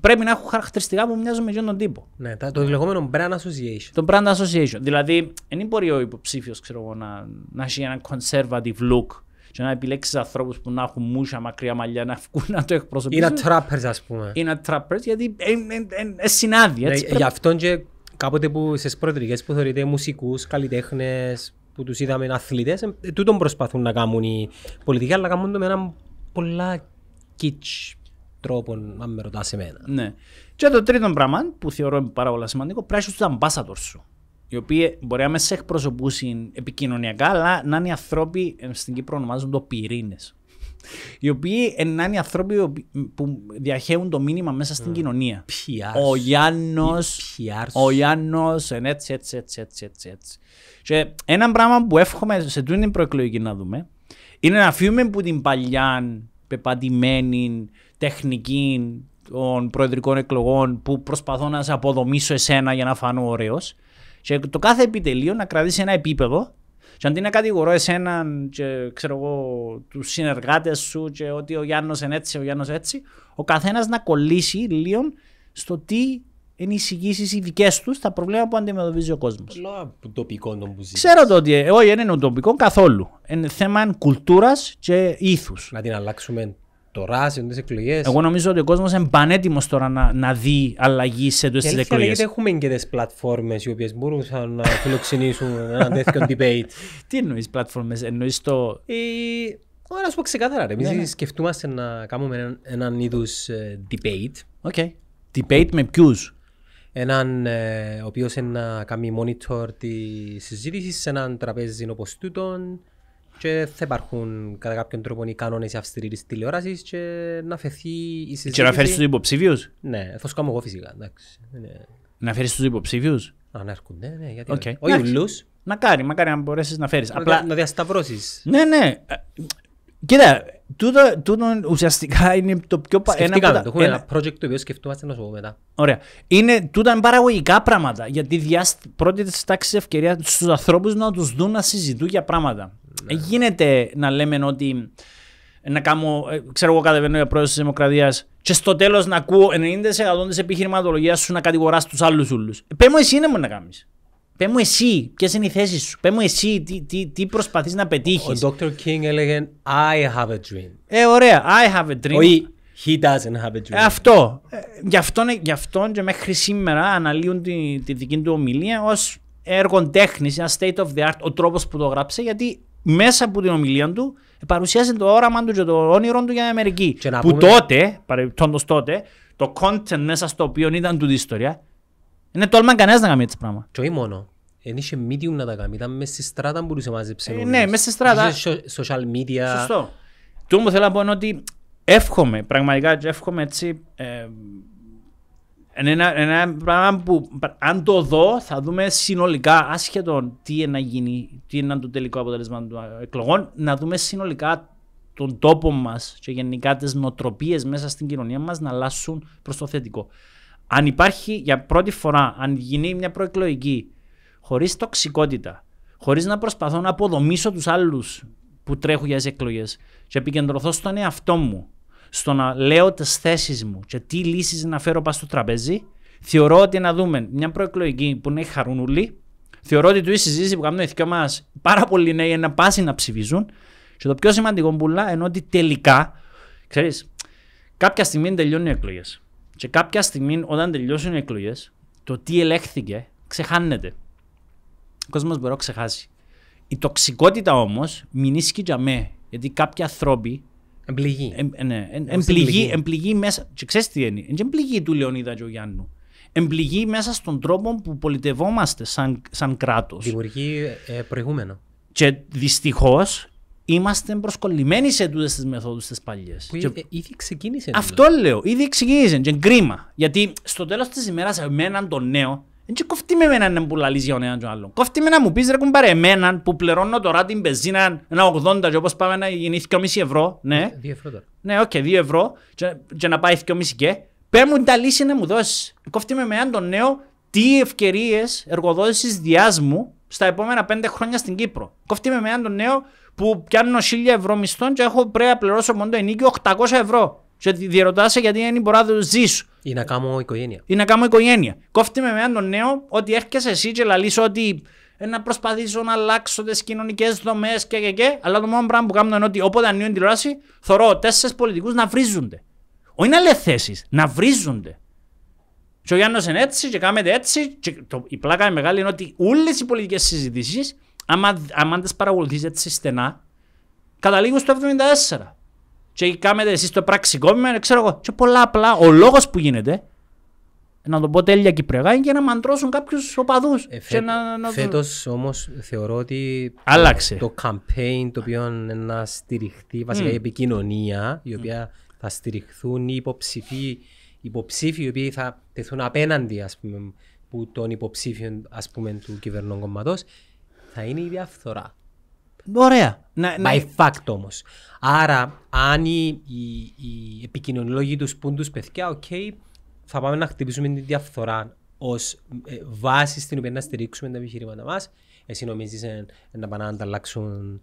πρέπει να έχουν χαρακτηριστικά που μοιάζουν με τον τύπο. Ναι, το λεγόμενο brand association. Το brand association. Δηλαδή, δεν μπορεί ο υποψήφιος να, να έχει ένα conservative look και να επιλέξεις ανθρώπους που να έχουν μουσια μακριά μαλλιά να βγουν να το εκπροσωπήσουν. Είναι trappers, ας πούμε. Είναι trappers, γιατί είναι συνάδει. Ναι, πρέπει... Γι' αυτό και κάποτε που στι προεδρικέ που θεωρείτε μουσικούς, καλλιτέχνες, που τους είδαμε αθλήτε, ε, τούτον προσπαθούν να κάνουν οι πολιτικοί, αλλά κάνουν το με έναν πολλά κιτς τρόπο, αν με ρωτάς εμένα. Ναι. Και το τρίτο πράγμα που θεωρώ πάρα πολύ σημαντικό, πρέπει του τους σου. Οι οποίοι μπορεί να με σε εκπροσωπούσουν επικοινωνιακά, αλλά να είναι ανθρώποι, ε, στην Κύπρο ονομάζονται πυρήνες. *laughs* Οι οποίοι ε, να είναι άνθρωποι που διαχέουν το μήνυμα μέσα στην ε, κοινωνία. Ο Γιάννος. Ο Γιάννος. Έτσι, έτσι, έτσι, έτσι, έτσι. Και ένα πράγμα που εύχομαι σε τούτη την προεκλογική να δούμε είναι να φύγουμε από την παλιά πεπατημένη τεχνική των προεδρικών εκλογών που προσπαθώ να σε αποδομήσω εσένα για να φανώ ωραίος. Και το κάθε επιτελείο να κρατήσει ένα επίπεδο και αντί να κατηγορώ εσένα και ξέρω εγώ τους συνεργάτες σου και ότι ο Γιάννος είναι έτσι, ο Γιάννος έτσι, ο καθένας να κολλήσει λίγο στο τι είναι εισηγήσει οι δικές τους στα προβλήματα που αντιμετωπίζει ο κόσμος. τοπικό νομίζω. Ξέρω το ότι όχι, δεν είναι τοπικό καθόλου. Είναι θέμα κουλτούρας και ήθους. Να την αλλάξουμε τώρα σε τις εκλογές. Εγώ νομίζω ότι ο κόσμος είναι πανέτοιμος τώρα να, να δει αλλαγή σε αυτές τις εκλογές. Γιατί έχουμε και τις πλατφόρμες οι οποίες μπορούσαν να φιλοξενήσουν ένα τέτοιο *laughs* debate. τι εννοείς πλατφόρμες, εννοείς το. Ε, ωραία, να σου πω ξεκάθαρα. Εμείς ναι, ναι. σκεφτούμαστε να κάνουμε έναν είδους ε, debate. Okay. Debate με ποιους έναν ε, ο οποίος να κάνει monitor της συζήτησης σε έναν τραπέζι όπως τούτον και θα υπάρχουν κατά κάποιον τρόπο οι κανόνες αυστηρή της τηλεόρασης και να φεθεί η συζήτηση. Και να φέρεις τους υποψήφιους. Ναι, θα σου εγώ φυσικά. Εντάξει, ναι. Να φέρεις τους υποψήφιους. να έρχονται, ναι, γιατί okay. Μακάρι, να να φέρεις, να διασταυρώσεις. Ναι, ναι. Κοίτα, τούτο, τούτο ουσιαστικά είναι το πιο... Σκεφτήκαμε, ένα, έχουμε ένα, project το οποίο σκεφτούμαστε να σου μετά. Ωραία. Είναι, τούτα είναι παραγωγικά πράγματα, γιατί διάσ... πρώτη της τάξης ευκαιρίας στους ανθρώπους να τους δουν να συζητούν για πράγματα. Ναι. Γίνεται να λέμε ότι να κάνω, ε, ξέρω εγώ κατεβαίνω για πρόεδρος της Δημοκρατίας και στο τέλος να ακούω 90% της επιχειρηματολογίας σου να κατηγοράς τους άλλους ούλους. Ε, Πέμω εσύ είναι μόνο να κάνεις. Πε μου εσύ, ποιες είναι οι θέσεις σου. Πε μου εσύ, τι, τι, τι προσπαθείς να πετύχει. Ο Dr. King έλεγε I have a dream. Ε, ωραία, I have a dream. Όχι, he doesn't have a dream. Ε, αυτό. Ε, γι, αυτό ε, γι' αυτό και μέχρι σήμερα αναλύουν τη, τη δική του ομιλία ως έργο τέχνης, ένα state of the art, ο τρόπος που το γράψε, γιατί μέσα από την ομιλία του παρουσιάζει το όραμα του και το όνειρο του για την Αμερική. Που πούμε... τότε, παρεμπιπτόντω τότε, το content μέσα στο οποίο ήταν του η ιστορία είναι τόλμα κανένας να κάνει έτσι πράγμα. Και όχι μόνο. Είναι είχε medium να τα κάνει. Ήταν μέσα στη στράτα που σε να Ε, ναι, μέσα στη στράτα. Είχε social media. Σωστό. Του μου θέλω να πω είναι ότι εύχομαι, πραγματικά εύχομαι έτσι... Ε, ένα, ένα πράγμα που αν το δω θα δούμε συνολικά, άσχετο τι είναι να γίνει, τι είναι το τελικό αποτέλεσμα των εκλογών, να δούμε συνολικά τον τόπο μας και γενικά τις νοοτροπίες μέσα στην κοινωνία μας να αλλάσουν προς το θετικό. Αν υπάρχει για πρώτη φορά, αν γίνει μια προεκλογική, χωρίς τοξικότητα, χωρίς να προσπαθώ να αποδομήσω τους άλλους που τρέχουν για τις εκλογές, και επικεντρωθώ στον εαυτό μου, στο να λέω τις θέσεις μου και τι λύσεις να φέρω πα στο τραπέζι, θεωρώ ότι να δούμε μια προεκλογική που είναι χαρούνουλη, θεωρώ ότι του η συζήτηση που κάνουμε οι μας πάρα πολλοί νέοι να πάσει να ψηφίζουν. Και το πιο σημαντικό που λέω είναι ότι τελικά, ξέρεις, κάποια στιγμή τελειώνουν οι εκλογές. Και κάποια στιγμή, όταν τελειώσουν οι εκλογές, το τι ελέγχθηκε ξεχάνεται. Ο κόσμος μπορεί να ξεχάσει. Η τοξικότητα όμως μηνύσκει για μέ. Γιατί κάποιοι άνθρωποι. Εμπληγεί. Ε, ε ναι, εμπληγεί, μέσα. Και ξέρεις τι είναι. Είναι εμπληγεί του Λεωνίδα Τζογιάννου. Εμπληγεί μέσα στον τρόπο που πολιτευόμαστε σαν, σαν κράτος. Δημιουργεί ε, προηγούμενο. Και δυστυχώς είμαστε προσκολλημένοι σε τούτες τις μεθόδους τις παλιές. Που και... ήδη ξεκίνησε. Δηλαδή. Αυτό λέω, ήδη ξεκίνησε και κρίμα. Γιατί στο τέλος της ημέρας εμέναν το νέο, δεν κοφτεί με εμένα να πουλαλείς για έναν τον άλλον. Κοφτεί με να μου πεις ρε κουμπάρε εμένα που πληρώνω τώρα την πεζίνα ένα 80 και όπως πάμε να γίνει 2,5 ευρώ. Ναι, 2 ευρώ τώρα. Ναι, οκ, okay, 2 ευρώ και, και να πάει 2,5 και. Πέ μου τα λύση να μου δώσεις. Κοφτεί με εμένα τον νέο τι ευκαιρίες εργοδότησης διάσμου στα επόμενα 5 χρόνια στην Κύπρο. Κοφτεί με εμένα τον νέο που πιάνω 1000 ευρώ μισθών και έχω πρέπει να πληρώσω μόνο το ενίκιο 800 ευρώ. Και διερωτάσαι γιατί δεν μπορώ να το Ή να κάνω οικογένεια. Ή να κάνω οικογένεια. Κόφτει με έναν νέο ότι έρχεσαι εσύ και λαλείς ότι ε, να προσπαθήσω να αλλάξω τις κοινωνικές δομές και, και, και, αλλά το μόνο πράγμα που κάνω είναι ότι όποτε ανοίγουν τηλεόραση, θεωρώ τέσσερις πολιτικούς να βρίζονται. Όχι να λέει θέσεις, να βρίζονται. Και ο Γιάννος είναι έτσι, και κάνετε έτσι. Και το, η πλάκα μεγάλη είναι ότι όλες οι πολιτικές συζητήσεις άμα, τις παρακολουθείς έτσι στενά, καταλήγουν στο 74. Και κάνετε εσείς το πραξικόπημα, ξέρω εγώ, και πολλά απλά, ο λόγος που γίνεται, να το πω τέλεια κυπριακά, είναι για να μαντρώσουν κάποιους οπαδούς. Ε, φέ, να, να... Φέτος όμως θεωρώ ότι Άλλαξε. το campaign το οποίο να στηριχθεί, βασικά mm. η επικοινωνία, η οποία mm. θα στηριχθούν οι υποψηφοί, υποψήφοι οι οποίοι θα τεθούν απέναντι ας πούμε, που των υποψήφιων ας πούμε, του κυβερνών κομματός θα είναι η διαφθορά. Ωραία. Να, By fact όμως. Άρα, αν οι, οι, οι επικοινωνιολόγοι τους πούν τους παιδιά, οκ, θα πάμε να χτυπήσουμε τη διαφθορά ως ε, βάση στην οποία να στηρίξουμε τα επιχειρήματα μας. Εσύ νομίζεις ε, να πάνε να ανταλλάξουν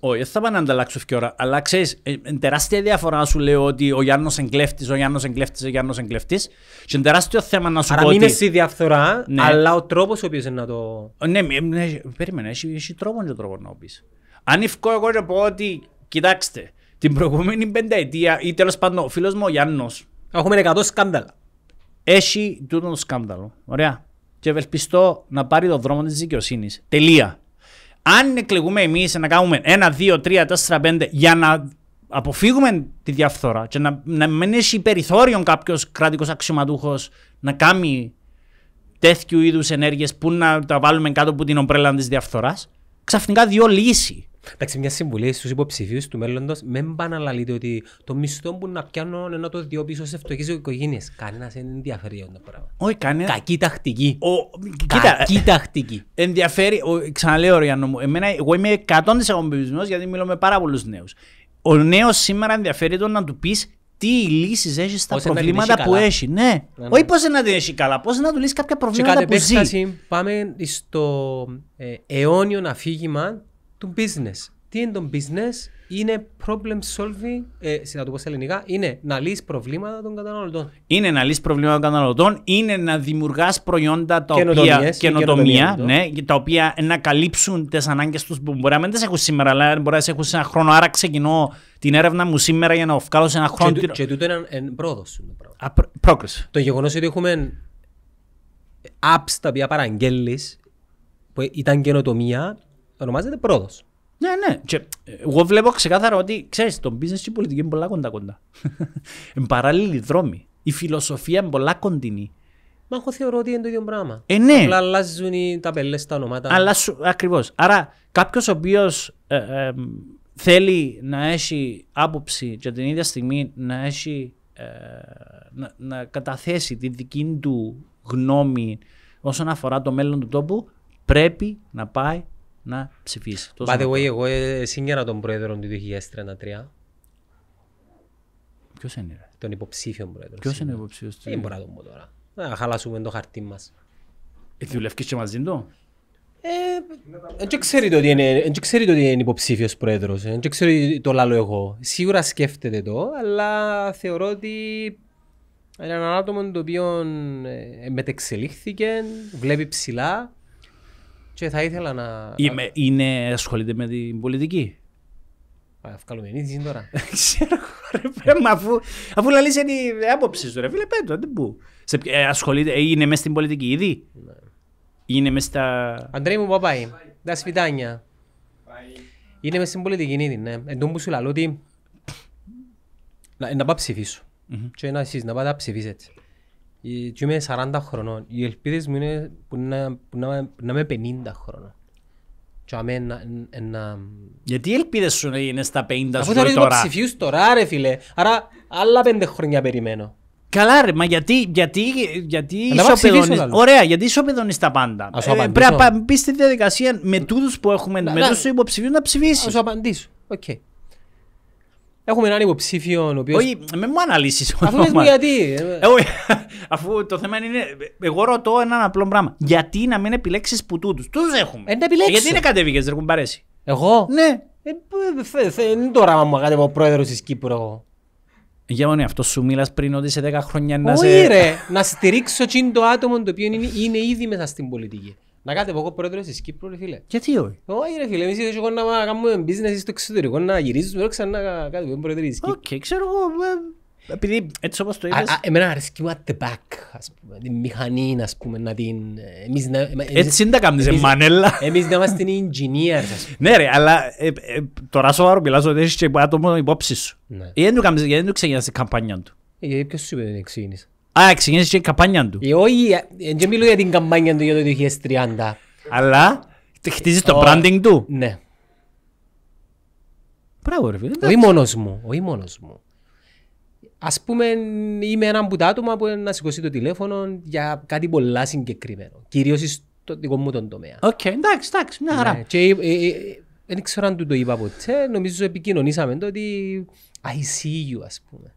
όχι, θα πάνε να ανταλλάξω ευκαιρία ώρα. Αλλά ξέρεις, ε, ε, τεράστια διαφορά σου λέω ότι ο Γιάννος εγκλέφτης, ο Γιάννος εγκλέφτης, ο Γιάννος εγκλέφτης. Και τεράστιο θέμα να σου Άρα πω. Αλλά μην είναι στη διαφθορά, ναι. αλλά ο τρόπος ο οποίος είναι να το. Ε, ναι, ναι, ναι περίμενε, έχει, έχει τρόπο και τρόπο να πεις. Αν ευκό εγώ να πω ότι, κοιτάξτε, την προηγούμενη πενταετία ή τέλος πάντων ο φίλος μου ο Γιάννος. Έχουμε 100 σκάνδαλα. Έχει τούτο το σκάνδαλο. Ωραία. Και ευελπιστώ να πάρει το δρόμο της δικαιοσύνης. Τελεία αν εκλεγούμε εμείς να κάνουμε ένα, δύο, τρία, τέσσερα, πέντε για να αποφύγουμε τη διαφθορά και να, να μην έχει περιθώριο κάποιος κράτικο αξιωματούχος να κάνει τέτοιου είδους ενέργειες που να τα βάλουμε κάτω από την ομπρέλα της διαφθοράς, ξαφνικά δύο λύσει. Εντάξει, μια συμβουλή στους υποψηφίους του μέλλοντος, μην επαναλαλείτε ότι το μισθό που να πιάνουν ενώ το δύο πίσω σε φτωχές οικογένειες. Κανένας δεν ενδιαφέρει αυτό το πράγμα. Όχι, κανένας. Κακή τακτική. Ο... Κακή ε, τακτική. Ενδιαφέρει, ο... ξαναλέω, Ριάννο μου, εμένα, εγώ είμαι 100% πεπισμένο γιατί μιλώ με πάρα πολλούς νέους. Ο νέος σήμερα ενδιαφέρει τον να του πεις τι λύσεις έχεις στα πώς προβλήματα που καλά. έχει. Ναι. ναι, ναι. Όχι πώς να την έχει καλά, πώς να του λύσεις κάποια προβλήματα που ζει. Πάμε στο ε, αιώνιο αφήγημα του business. Τι είναι το business, είναι problem solving, ε, να το πω σε ελληνικά, είναι να λύσεις προβλήματα των καταναλωτών. Είναι να λύσεις προβλήματα των καταναλωτών, είναι να δημιουργάς προϊόντα τα οποία, καινοτομία, ναι, τα οποία να καλύψουν τις ανάγκες τους που μπορεί να μην τι έχουν σήμερα, αλλά μπορεί να τι έχουν σε ένα χρόνο. Άρα ξεκινώ την έρευνα μου σήμερα για να βγάλω σε ένα χρόνο. Και, και τούτο είναι πρόοδο. Πρόκριση. Το γεγονός ότι έχουμε apps τα οποία παραγγέλνεις, που ήταν καινοτομία, ονομάζεται πρόοδος. Ναι, ναι. Και ε, εγώ βλέπω ξεκάθαρα ότι ξέρεις, το business και η πολιτική είναι πολλά κοντά κοντά. είναι παράλληλοι δρόμοι. Η φιλοσοφία είναι πολλά κοντινή. Μα εγώ θεωρώ ότι είναι το ίδιο πράγμα. Ε, ναι. Απλά αλλάζουν οι, τα τα ονόματα. Αλλά ακριβώς. Άρα κάποιος ο οποίος ε, ε, θέλει να έχει άποψη και την ίδια στιγμή να έχει. Ε, να, να καταθέσει τη δική του γνώμη όσον αφορά το μέλλον του τόπου πρέπει να πάει να ψηφίσει. Πάτε the way, εγώ ε, συγγέρα τον πρόεδρο του 2033. Ποιος είναι, ρε. Τον υποψήφιο πρόεδρο. Ποιος είναι υποψήφιος του. Δεν μπορώ να τον πω τώρα. Να χαλάσουμε το χαρτί μας. Ε, δουλεύει και μαζί του. Δεν ε, ξέρει το ότι είναι υποψήφιος πρόεδρος. Δεν ξέρει το άλλο ε. εγώ. Σίγουρα σκέφτεται το, αλλά θεωρώ ότι είναι ένα άτομο το οποίο μετεξελίχθηκε, βλέπει ψηλά και θα ήθελα να... Είμαι, είναι, ασχολείται με την πολιτική. την είναι τώρα. *laughs* Ξέρω, ρε αφού, αφού λαλείς είναι η άποψη σου ρε φίλε, πέτω, δεν πού. Σε, ε, ασχολείται, ε, είναι μέσα στην πολιτική ήδη. Ναι. Είναι μέσα στα... Αντρέι μου, παπάει. Τα σπιτάνια. Είναι μέσα στην πολιτική ήδη, ναι. Εν τόν που σου λαλώ ότι... Να, να πάω Και να εσείς να πάτε να ψηφίσετε και είμαι 40 χρονών. Οι ελπίδες μου είναι που να, που να, που να είμαι 50 χρονών. Και αμέ ένα, ένα... Γιατί οι ελπίδες σου είναι στα 50 σου τώρα. Αφού θα υποψηφίους τώρα ρε φίλε. Άρα άλλα 5 χρόνια περιμένω. Καλά ρε, μα γιατί, γιατί, γιατί ισοπεδώνεις, ωραία, γιατί ισοπεδώνεις τα πάντα. Ας ε, πρέπει να πεις τη διαδικασία με τούτους που έχουμε, να, με τούτους υποψηφίους να ψηφίσεις. Ας σου απαντήσω, οκ. Okay. Έχουμε έναν υποψήφιο ο οποίος... Όχι, με μου αναλύσεις Αφού πες μου γιατί. Ε, αφού το θέμα είναι, εγώ ρωτώ έναν απλό πράγμα. Γιατί να μην επιλέξεις που τούτους. Τούτους έχουμε. Ε, Γιατί δεν κατέβηκε δεν έχουν παρέσει. Εγώ. Ναι. Δεν ε, το ράμα μου ο πρόεδρος της Κύπρου Για μόνο αυτό σου μίλα πριν ότι σε 10 χρόνια να σε... Όχι ρε, να στηρίξω το άτομο το οποίο είναι ήδη μέσα στην πολιτική. Να κάτε εγώ πρόεδρο της Κύπρου, ρε φίλε. Γιατί όχι. Όχι, ρε φίλε, εμείς εγώ να κάνουμε business στο εξωτερικό, να γυρίζουμε ξανά κάτι από πρόεδρο της Κύπρου. Οκ, ξέρω εγώ. Ε, επειδή έτσι όπως το είπες... Εμένα αρέσκει μου at the back, ας πούμε, την μηχανή, ας πούμε, να την... Εμείς να... Έτσι δεν τα κάνεις, ε, μανέλα. Εμείς να είμαστε engineers, ας πούμε. Ναι ρε, αλλά ε, τώρα σοβαρό μιλάς ότι έχεις και άτομο υπόψης σου. Ή ναι. δεν του ξεκινάς την καμπάνια του. Γιατί σου είπε δεν ξεκινήσα. Α, ξεκίνησε και η καμπάνια του. Ε, όχι, δεν ε, μιλώ για την καμπάνια του για το 2030. Αλλά χτίζεις το branding του. Ναι. Μπράβο ρε φίλε. Όχι μόνος μου, όχι μόνος μου. Ας πούμε είμαι έναν που τα άτομα που να σηκώσει το τηλέφωνο για κάτι πολλά συγκεκριμένο. Κυρίως στο δικό μου τον τομέα. Οκ, εντάξει, εντάξει, μια χαρά. Ναι, και δεν ε, ξέρω αν του το είπα ποτέ, νομίζω επικοινωνήσαμε το ότι I see you ας πούμε.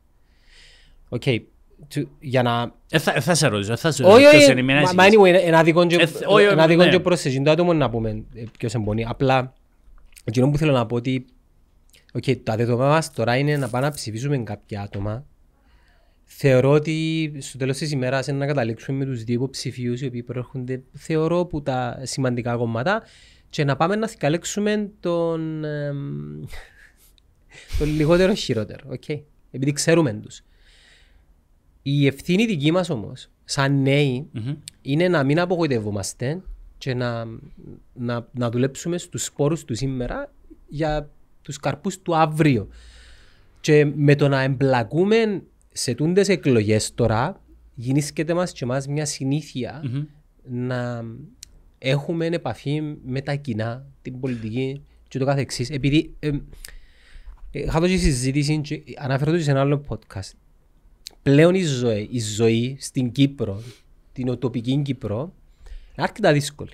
Οκ, για να... Ε, ε, θα σε ρωτήσω, ε, θα σε ρωτήσω. Μα anyway, ένα δικό και προσέγγιν το άτομο να πούμε ποιος εμπονεί. Απλά, εκείνο που θέλω να πω ότι okay, τα δεδομένα μας τώρα είναι να πάμε να ψηφίσουμε κάποια άτομα. Θεωρώ ότι στο τέλος της ημέρας είναι να καταλήξουμε με τους δύο υποψηφίους οι οποίοι προέρχονται, θεωρώ, που τα σημαντικά κόμματα και να πάμε να καλέξουμε τον, τον λιγότερο χειρότερο. Okay. Επειδή ξέρουμε τους. Η ευθύνη δική μας όμως, σαν νεοι είναι να μην απογοητευόμαστε και να, να, δουλέψουμε στους σπόρους του σήμερα για τους καρπούς του αύριο. Και με το να εμπλακούμε σε τούντες εκλογές τώρα, γίνεται μας και εμά μια συνηθεια να έχουμε επαφή με τα κοινά, την πολιτική και το καθεξής. Επειδή ε, ε, είχα συζήτηση, και αναφέρω το σε ένα άλλο podcast πλέον η ζωή, η ζωή στην Κύπρο, την οτοπική Κύπρο, είναι αρκετά δύσκολη.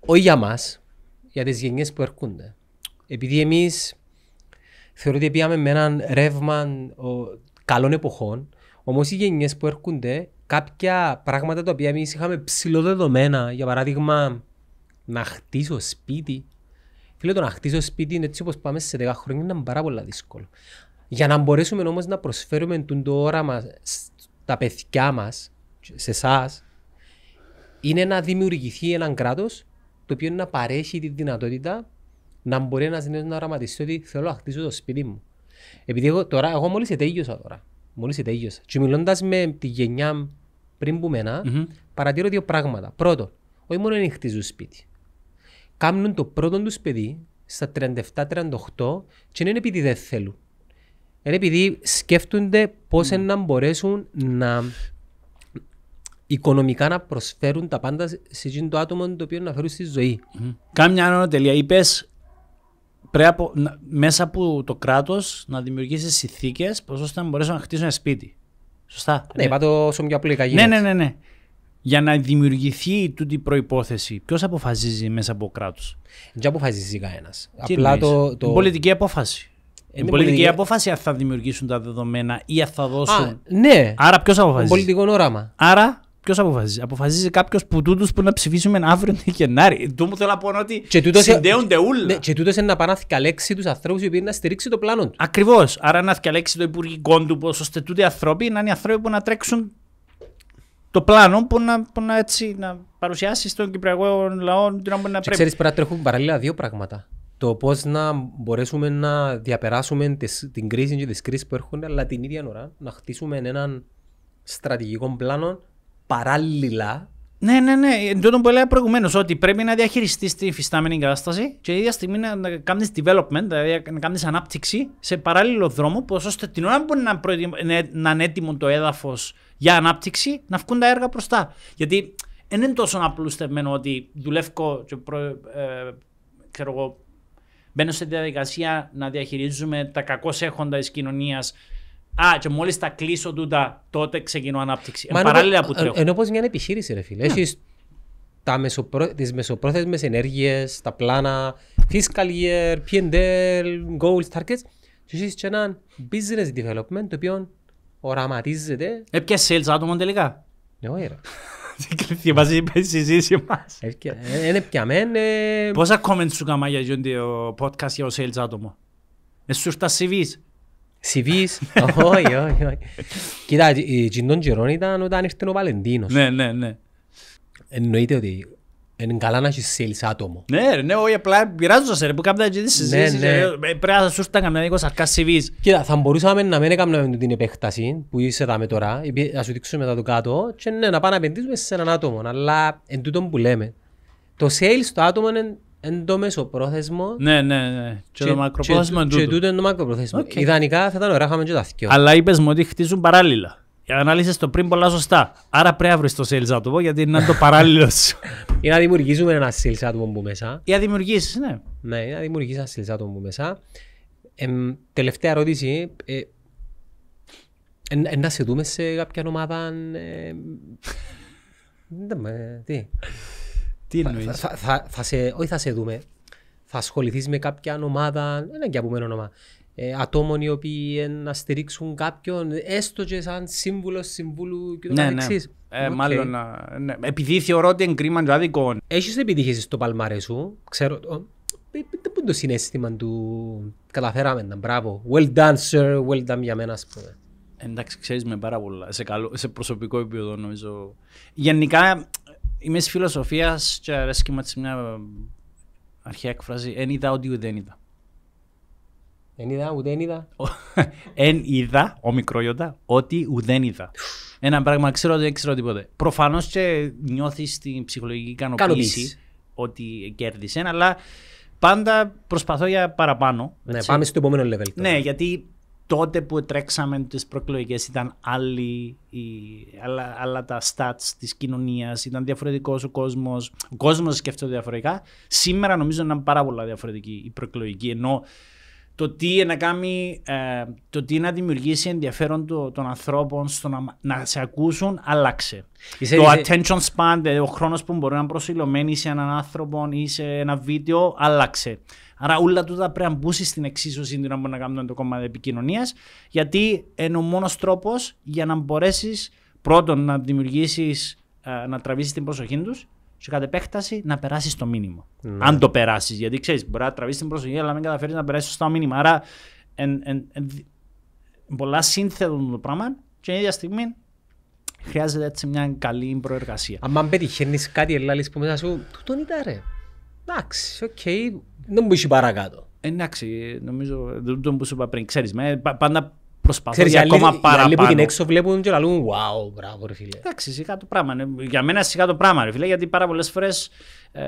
Όχι για μας, για τις γενιές που έρχονται. Επειδή εμείς θεωρούμε ότι πήγαμε με έναν ρεύμα καλών εποχών, όμως οι γενιές που έρχονται, κάποια πράγματα τα οποία εμείς είχαμε ψηλοδεδομένα, για παράδειγμα, να χτίσω σπίτι. Φίλε, το να χτίσω σπίτι είναι έτσι όπως πάμε σε 10 χρόνια είναι πάρα πολύ δύσκολο. Για να μπορέσουμε όμως να προσφέρουμε το όραμα στα παιδιά μας, σε εσάς, είναι να δημιουργηθεί ένα κράτος το οποίο να παρέχει τη δυνατότητα να μπορεί ένας νέος να οραματιστεί ότι θέλω να χτίσω το σπίτι μου. Επειδή εγώ, τώρα, εγώ μόλις ετέγειωσα τώρα. Μόλις ετέγειωσα. Και μιλώντας με τη γενιά πριν που μενα mm-hmm. παρατηρώ δύο πράγματα. Πρώτον, όχι μόνο είναι χτίζουν σπίτι. Κάνουν το πρώτο τους παιδί στα 37-38 και δεν είναι επειδή δεν θέλουν είναι επειδή σκέφτονται πώς mm. να μπορέσουν να οικονομικά να προσφέρουν τα πάντα σε εκείνο το άτομο το οποίο να φέρουν στη ζωή. Mm. Κάμια άλλη τελεία. Είπες πρέπει μέσα από το κράτος να δημιουργήσεις συνθήκες ώστε να μπορέσουν να χτίσουν ένα σπίτι. Σωστά. Ναι, είπα όσο πιο απλή Ναι, ναι, ναι, ναι. Για να δημιουργηθεί τούτη η προπόθεση, ποιος αποφασίζει μέσα από το κράτος. Δεν αποφασίζει κανένας. Απλά το, πολιτική απόφαση. Είναι πολιτική απόφαση αν θα δημιουργήσουν τα δεδομένα ή αν θα δώσουν. Α, ναι. Άρα ποιος αποφασίζει. Πολιτικό όραμα. Άρα ποιος αποφασίζει. Αποφασίζει κάποιος που τούτους που να ψηφίσουμε αύριο τον Γενάρη. Του μου θέλω να πω ότι και συνδέονται ούλα. Ναι, και τούτος είναι να πάνε να θυκαλέξει τους ανθρώπους οι οποίοι να στηρίξει το πλάνο του. Ακριβώς. Άρα να θυκαλέξει το υπουργικό του, πώ ώστε τούτοι οι άνθρωποι να είναι άνθρωποι που να τρέξουν το πλάνο που να, που να, έτσι, να παρουσιάσει στον Κυπριακό λαό. Να, να Ξέρεις πρέπει να τρέχουν παράλληλα δύο πράγματα το πώς να μπορέσουμε να διαπεράσουμε την κρίση και τις κρίσεις που έρχονται, αλλά την ίδια ώρα να χτίσουμε έναν στρατηγικό πλάνο παράλληλα. Ναι, ναι, ναι. Εν τούτο που προηγουμένως, ότι πρέπει να διαχειριστείς την υφιστάμενη κατάσταση και η ίδια στιγμή να κάνεις development, δηλαδή να κάνεις ανάπτυξη σε παράλληλο δρόμο, που ώστε την ώρα που να, να είναι έτοιμο το έδαφος για ανάπτυξη, να βγουν τα έργα μπροστά. Γιατί δεν είναι τόσο απλούστευμένο ότι δουλεύω και προ... ε, ξέρω εγώ, μπαίνω σε διαδικασία να διαχειρίζουμε τα κακώς έχοντα της κοινωνίας. Α, και μόλις τα κλείσω τούτα, τότε ξεκινώ ανάπτυξη. Μα, παράλληλα ε, που τρέχω. Ενώ πώ μια επιχείρηση, ρε φίλε. Ναι. Έχεις τις μεσοπρόθεσμες ενέργειες, τα πλάνα, fiscal year, P&L, goals, targets και έχεις και ένα business development το οποίο οραματίζεται. Έπια ε, sales άτομα τελικά. Ναι, ε, ωραία. *laughs* Θυμάσαι η συζήτηση μας. Ε, ε, είναι πιαμένε... Πόσα comments σου κάμα για ο podcast για ο sales άτομο. Με σου ήρθα CVs. CVs, όχι, όχι, όχι. Κοίτα, η ε, Τζίντον Τζερόν ήταν όταν ήρθε ο Βαλεντίνος. Ναι, ναι, ναι. Εννοείται ότι είναι καλά να έχεις sales άτομο. Ναι, ναι, όχι, απλά πειράζοντας, ρε, που κάποια Ναι, συζήτηση. Ναι. Ε, ε, πρέπει να σου έρθουν καμιά Κοίτα, θα μπορούσαμε να μην έκαναμε την επέκταση που είσαι εδώ τώρα, να σου δείξουμε μετά το κάτω και ναι, να πάμε να επενδύσουμε σε έναν άτομο. Αλλά εν τούτο που λέμε, το sales το άτομο είναι εν το πρόθεσμο. Ναι, ναι, ναι. Και, το μακροπρόθεσμο. εν τούτο. και τούτο είναι το μακροπρόθεσμο. Ιδανικά θα ήταν ωραία, είχαμε και τα θυκιό. Αλλά είπες μου ότι χτίζουν παράλληλα. Ε, ανάλυσες το πριν πολλά σωστά. Άρα πρέπει να βρεις το sales άτομο γιατί είναι το παράλληλος σου. *laughs* ή να δημιουργήσουμε ένα sales άτομο που μέσα. Ή να δημιουργήσεις, ναι. Ναι, να δημιουργήσεις ένα sales άτομο που μέσα. τελευταία ερώτηση. Ε, να σε δούμε σε κάποια ομάδα. Ε, *laughs* τι. Τι εννοείς. Θα, σε, όχι θα σε δούμε. Θα ασχοληθείς με κάποια ομάδα. Ένα και απομένω όνομα ε, ατόμων οι οποίοι να στηρίξουν κάποιον, έστω και σαν σύμβουλος συμβούλου και το ναι, ναι. Ε, Μάλλον, ε, ναι. επειδή θεωρώ ότι είναι κρίμα άδικο. Ναι. Έχεις επιτυχήσεις στο παλμάρι σου, ξέρω, πείτε πού είναι το συνέστημα του καταφέραμε να μπράβο. Well done sir, well done για μένα πούμε. Εντάξει, ξέρεις με πάρα πολλά, σε, καλό, σε προσωπικό επίπεδο νομίζω. Γενικά είμαι της φιλοσοφίας και αρέσκει μια αρχαία εκφράση, εν είδα ότι δεν είδα. Δεν είδα, ούτε είδα. Εν είδα, ο μικρό Ιωτά, ότι ουδέν είδα. Ένα πράγμα ξέρω ότι δεν ξέρω τίποτε. Προφανώς και νιώθεις την ψυχολογική ικανοποίηση ότι κέρδισες, αλλά πάντα προσπαθώ για παραπάνω. Ναι, πάμε στο επόμενο level. Ναι, γιατί τότε που τρέξαμε τις προεκλογικές ήταν άλλοι, άλλα, άλλα, τα stats της κοινωνίας. ήταν διαφορετικός ο κόσμος, ο κόσμος σκέφτεται διαφορετικά. Σήμερα νομίζω είναι πάρα πολλά διαφορετική η προεκλογική, ενώ το τι να κάνει, ε, το τι να δημιουργήσει ενδιαφέρον των ανθρώπων στο να, να σε ακούσουν, άλλαξε. το attention span, δηλαδή ο χρόνος που μπορεί να είναι προσιλωμένει σε έναν άνθρωπο ή σε ένα βίντεο, άλλαξε. Άρα, όλα αυτά πρέπει να μπούσει στην εξίσωση για να κάνουμε το κομμάτι επικοινωνίας, γιατί είναι ο μόνος τρόπος για να μπορέσεις πρώτον να δημιουργήσεις, ε, να τραβήσεις την προσοχή τους σε κατ' επέκταση να περάσεις το μήνυμα. Ναι. Αν το περάσεις, γιατί ξέρεις, μπορεί να τραβήξει την προσοχή, αλλά μην καταφέρεις να περάσεις το μήνυμα. Άρα, εν, εν, εν, πολλά σύνθετο το πράγμα και την ίδια στιγμή χρειάζεται έτσι μια καλή προεργασία. Αν πετυχαίνεις κάτι, Ελλάδα, που μέσα σου, τούτον ήταν ρε. Εντάξει, οκ, okay. δεν μου είσαι παρακάτω. Εντάξει, νομίζω, δεν το που σου είπα πριν, ξέρεις. Ε, πάντα προσπαθώ Ξέρεις, για ακόμα παραπάνω. Οι που την έξω βλέπουν και λαλούν «Wow, μπράβο ρε φίλε». Εντάξει, σιγά το πράγμα. Ναι. Για μένα σιγά το πράγμα ρε φίλε, γιατί πάρα πολλές φορές ε,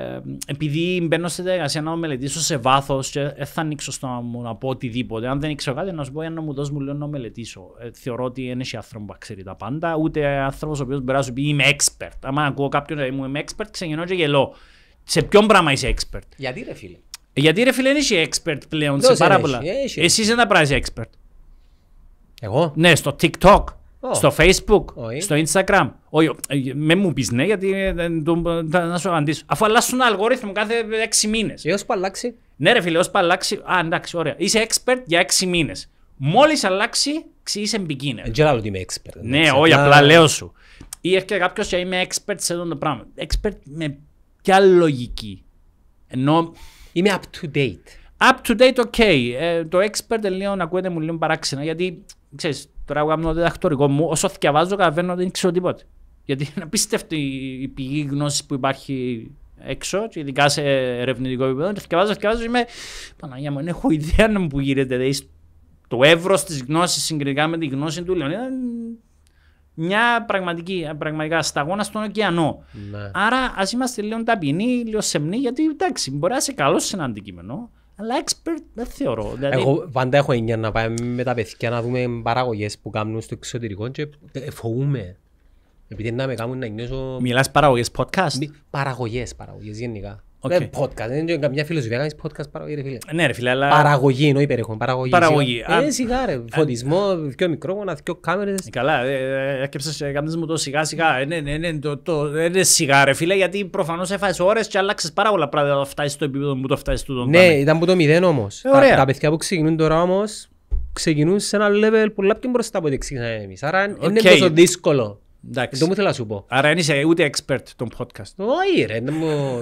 επειδή μπαίνω σε διαδικασία να μελετήσω σε βάθος και δεν θα ανοίξω στο να μου να πω οτιδήποτε. Αν δεν ήξερα κάτι, να σου πω ένα μου δώσει μου λέω να μελετήσω. Ε, θεωρώ ότι δεν έχει άνθρωπο που ξέρει τα πάντα, ούτε άνθρωπος ο οποίος μπορεί να σου πει είμαι expert. Αν ακούω κάποιον να μου είμαι expert, ξεγεννώ και γελώ. Σε ποιον πράγμα είσαι expert. Γιατί ρε φίλε. Γιατί ρε φίλε, είσαι expert πλέον Λώς σε πάρα πολλά. Εσύ είσαι ένα πράγμα expert. Εγώ. Ναι, στο TikTok. Oh. Στο Facebook, oh. στο Instagram. Όχι, ε, με μου πεις ναι, γιατί ε, να σου απαντήσω. Αφού αλλάσουν αλγόριθμο κάθε 6 μήνες. Έως που αλλάξει. Ναι, ρε φίλε, έως που αλλάξει. Α, εντάξει, ωραία. Είσαι expert για 6 μήνες. Μόλις αλλάξει, είσαι beginner. Δεν ξέρω ότι είμαι expert. Ναι, όχι, απλά λέω σου. Ή έρχεται κάποιος και είμαι expert σε αυτό το πράγμα. Expert με ποια λογική. Ενώ. Είμαι up to date. Up to date, ok. Ε, το expert λίγο να ακούγεται μου λίγο παράξενα γιατί ξέρεις, τώρα εγώ το διδακτορικό μου, όσο διαβάζω καταλαβαίνω δεν ξέρω τίποτα. Γιατί είναι απίστευτη η πηγή γνώσης που υπάρχει έξω, ειδικά σε ερευνητικό επίπεδο. Και διαβάζω, και είμαι Παναγία μου, δεν έχω ιδέα να που γίνεται. Δηλαδή, το εύρος της γνώσης συγκριτικά με τη γνώση του Λεωνίδα μια πραγματική, πραγματικά σταγόνα στον ωκεανό. Ναι. Άρα ας είμαστε λίγο ταπεινοί, λίγο σεμνοί, γιατί εντάξει, μπορεί να είσαι καλός σε ένα αντικείμενο, αλλά expert δεν θεωρώ. Δηλαδή... Εγώ πάντα έχω έννοια να πάμε με τα παιδιά να δούμε παραγωγές που κάνουν στο εξωτερικό και ε, φοβούμαι. Επειδή να με κάνουν να νιώσω... Μιλάς παραγωγές podcast? Παραγωγές, παραγωγές γενικά. Δεν podcast, δεν είναι καμιά φιλοσοφία, podcast παραγωγή ρε φίλε. Ναι ρε φίλε, αλλά... Παραγωγή εννοεί περιεχόν, παραγωγή. Παραγωγή. Ε, σιγά ρε, φωτισμό, πιο μικρόφωνα, πιο κάμερες. Ε, καλά, ε, ε, έκαψες, έκαμπνες μου το σιγά σιγά, είναι ναι, ναι, ναι, σιγά ρε φίλε, γιατί προφανώς έφαγες ώρες και αλλάξει πάρα πολλά πράγματα, να φτάσεις στο επίπεδο που το φτάσεις του τον Ναι, ήταν που το μηδέν όμως. Τα παιδιά που ξεκινούν τώρα όμως ξεκινούν σε ένα level που λάπτει μπροστά από ό,τι ξεκινάνε εμείς, άρα είναι τόσο δύσκολο. Δεν μου θέλω να σου πω. Άρα δεν είσαι ούτε expert των podcast. Όχι ρε,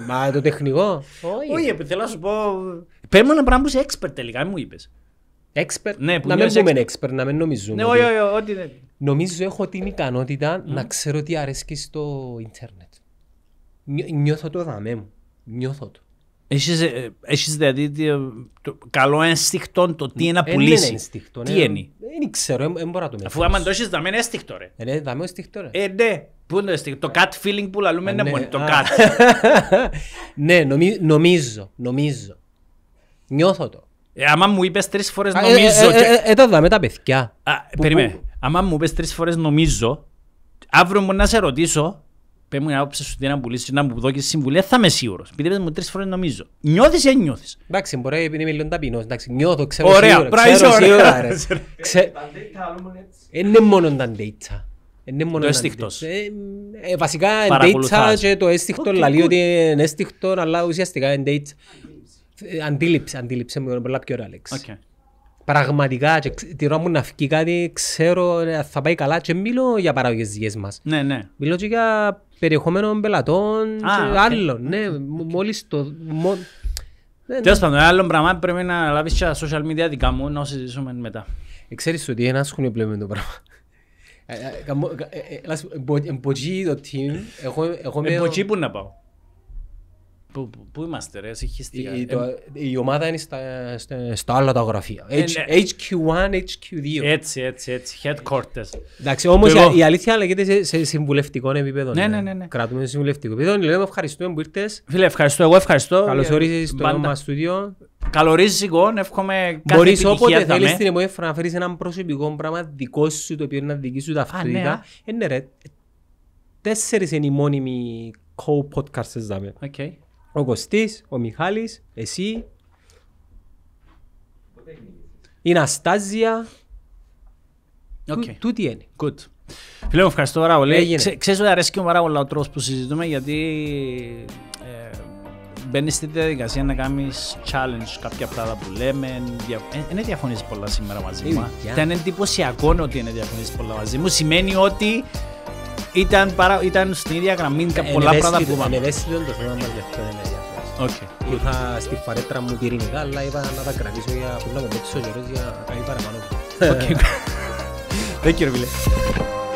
μα το τεχνικό. Όχι, θέλω να σου πω... Πρέπει ένα πράγμα που είσαι expert τελικά, μου είπες. Expert, ναι, να μην πούμε expert, να μην νομίζουμε. Ναι, όχι, όχι, όχι. Νομίζω έχω την ικανότητα να ξέρω τι αρέσκει στο ίντερνετ. Νιώθω το δαμέ μου. Νιώθω το. Ε, έχεις, δηλαδή ε, το καλό ένστικτο το τι είναι να ε, ναι, πουλήσεις. Είναι ένστικτο. Τι ναι. είναι. Δεν ξέρω, δεν μπορώ να το μιλήσω. Αφού άμα το έχεις δαμέν ένστικτο ρε. Ε, ναι, δαμέν ένστικτο Ε, ναι. Πού είναι το ένστικτο. Το cut feeling που λαλούμε είναι μόνο το κατ. *laughs* Ναι, νομίζω, νομίζω. Νιώθω το. Άμα μου είπες τρεις φορές νομίζω... Ε, τα δάμε τα παιδιά. Περίμενε. Άμα μου είπες τρεις φορές νομίζω, αύριο μου να σε ρωτήσω πέ μου άποψε σου τι να πουλήσεις, να μου δώσεις συμβουλία, θα είμαι σίγουρος. Επειδή μου τρεις φορές νομίζω. Νιώθεις ή νιώθεις. Εντάξει, μπορεί να είμαι λίγο ταπεινός. Εντάξει, νιώθω, ξέρω ωραία, σίγουρο. Πράεις, ξέρω ωραία, ωραία. Είναι μόνο τα ντέιτσα. Είναι μόνο το αίσθηκτος. Ε, ε, βασικά ντέιτσα και το αίσθηκτο λέει ότι είναι αίσθηκτο, αλλά ουσιαστικά είναι ντέιτσα. Αντίληψη, αντίληψη μου, πολλά πιο ωραία λέξη. Πραγματικά, τη ώρα μου να φύγει κάτι, ξέρω ε, θα πάει καλά και μιλώ για παραγωγές δικές μας. Ναι, ναι. Μιλώ και για περιεχόμενο πελατών ah, και άλλων. Okay. Ναι, μόλις το... Μο... Ναι, Τέλος ναι. πάντων, άλλο πράγμα πρέπει να λάβεις και social media δικά μου να συζητήσουμε μετά. Ε, ξέρεις ότι ένα σχολείο πλέον με το πράγμα. Ε, ε, Εμποτζή το team. Εγώ Εμποτζή που να πάω. Πού, πού είμαστε ρε, συγχυστικά. Η, ε, το, ε, η ομάδα είναι στα, στα, στα άλλα τα γραφεία. Ε, H, HQ1, ναι. HQ2. Έτσι, έτσι, έτσι. Headquarters. Εντάξει, όμως η, η, αλήθεια λέγεται σε, σε συμβουλευτικό επίπεδο. Ναι, ναι, ναι, ναι. ναι. Κρατούμε σε συμβουλευτικό επίπεδο. Λέμε ευχαριστούμε που ήρθες. Φίλε, ευχαριστώ. Εγώ ευχαριστώ. Καλώς όρισες στο νόμο μας στούντιο. εγώ, εύχομαι κάθε Μπορείς όποτε θέλεις την εμπορία να φέρεις ένα προσωπικό πράγμα δικό σου, το οποίο είναι δική σου ταυτότητα. Ναι, ε, ναι ρε, τέσσερις είναι οι μόνιμοι co-podcasters δάμε. Okay. Ο Κωστής, ο Μιχάλης, εσύ. Η Ναστάζια. Okay. Τούτη είναι. Good. Φίλε μου, ευχαριστώ πάρα πολύ. ξέρεις ότι αρέσει και μου πάρα πολύ ο τρόπος που συζητούμε γιατί ε, μπαίνεις στη διαδικασία να κάνεις challenge κάποια πράγματα που λέμε. Ε, δεν διαφωνείς πολλά σήμερα μαζί μου. Ε, Ήταν εντυπωσιακό ότι δεν διαφωνείς πολλά μαζί μου. Σημαίνει ότι ήταν, παρα... ήταν στην ίδια γραμμή και πολλά πράγματα που είπαμε. Είναι ευαίσθητο το θέμα μας για αυτό δεν είναι διαφορετικό. Είχα στη φαρέτρα μου πυρηνικά, αλλά είπα να τα κρατήσω για που να αποδείξω καιρός για να κάνει παραπάνω. Okay. *laughs* Thank you,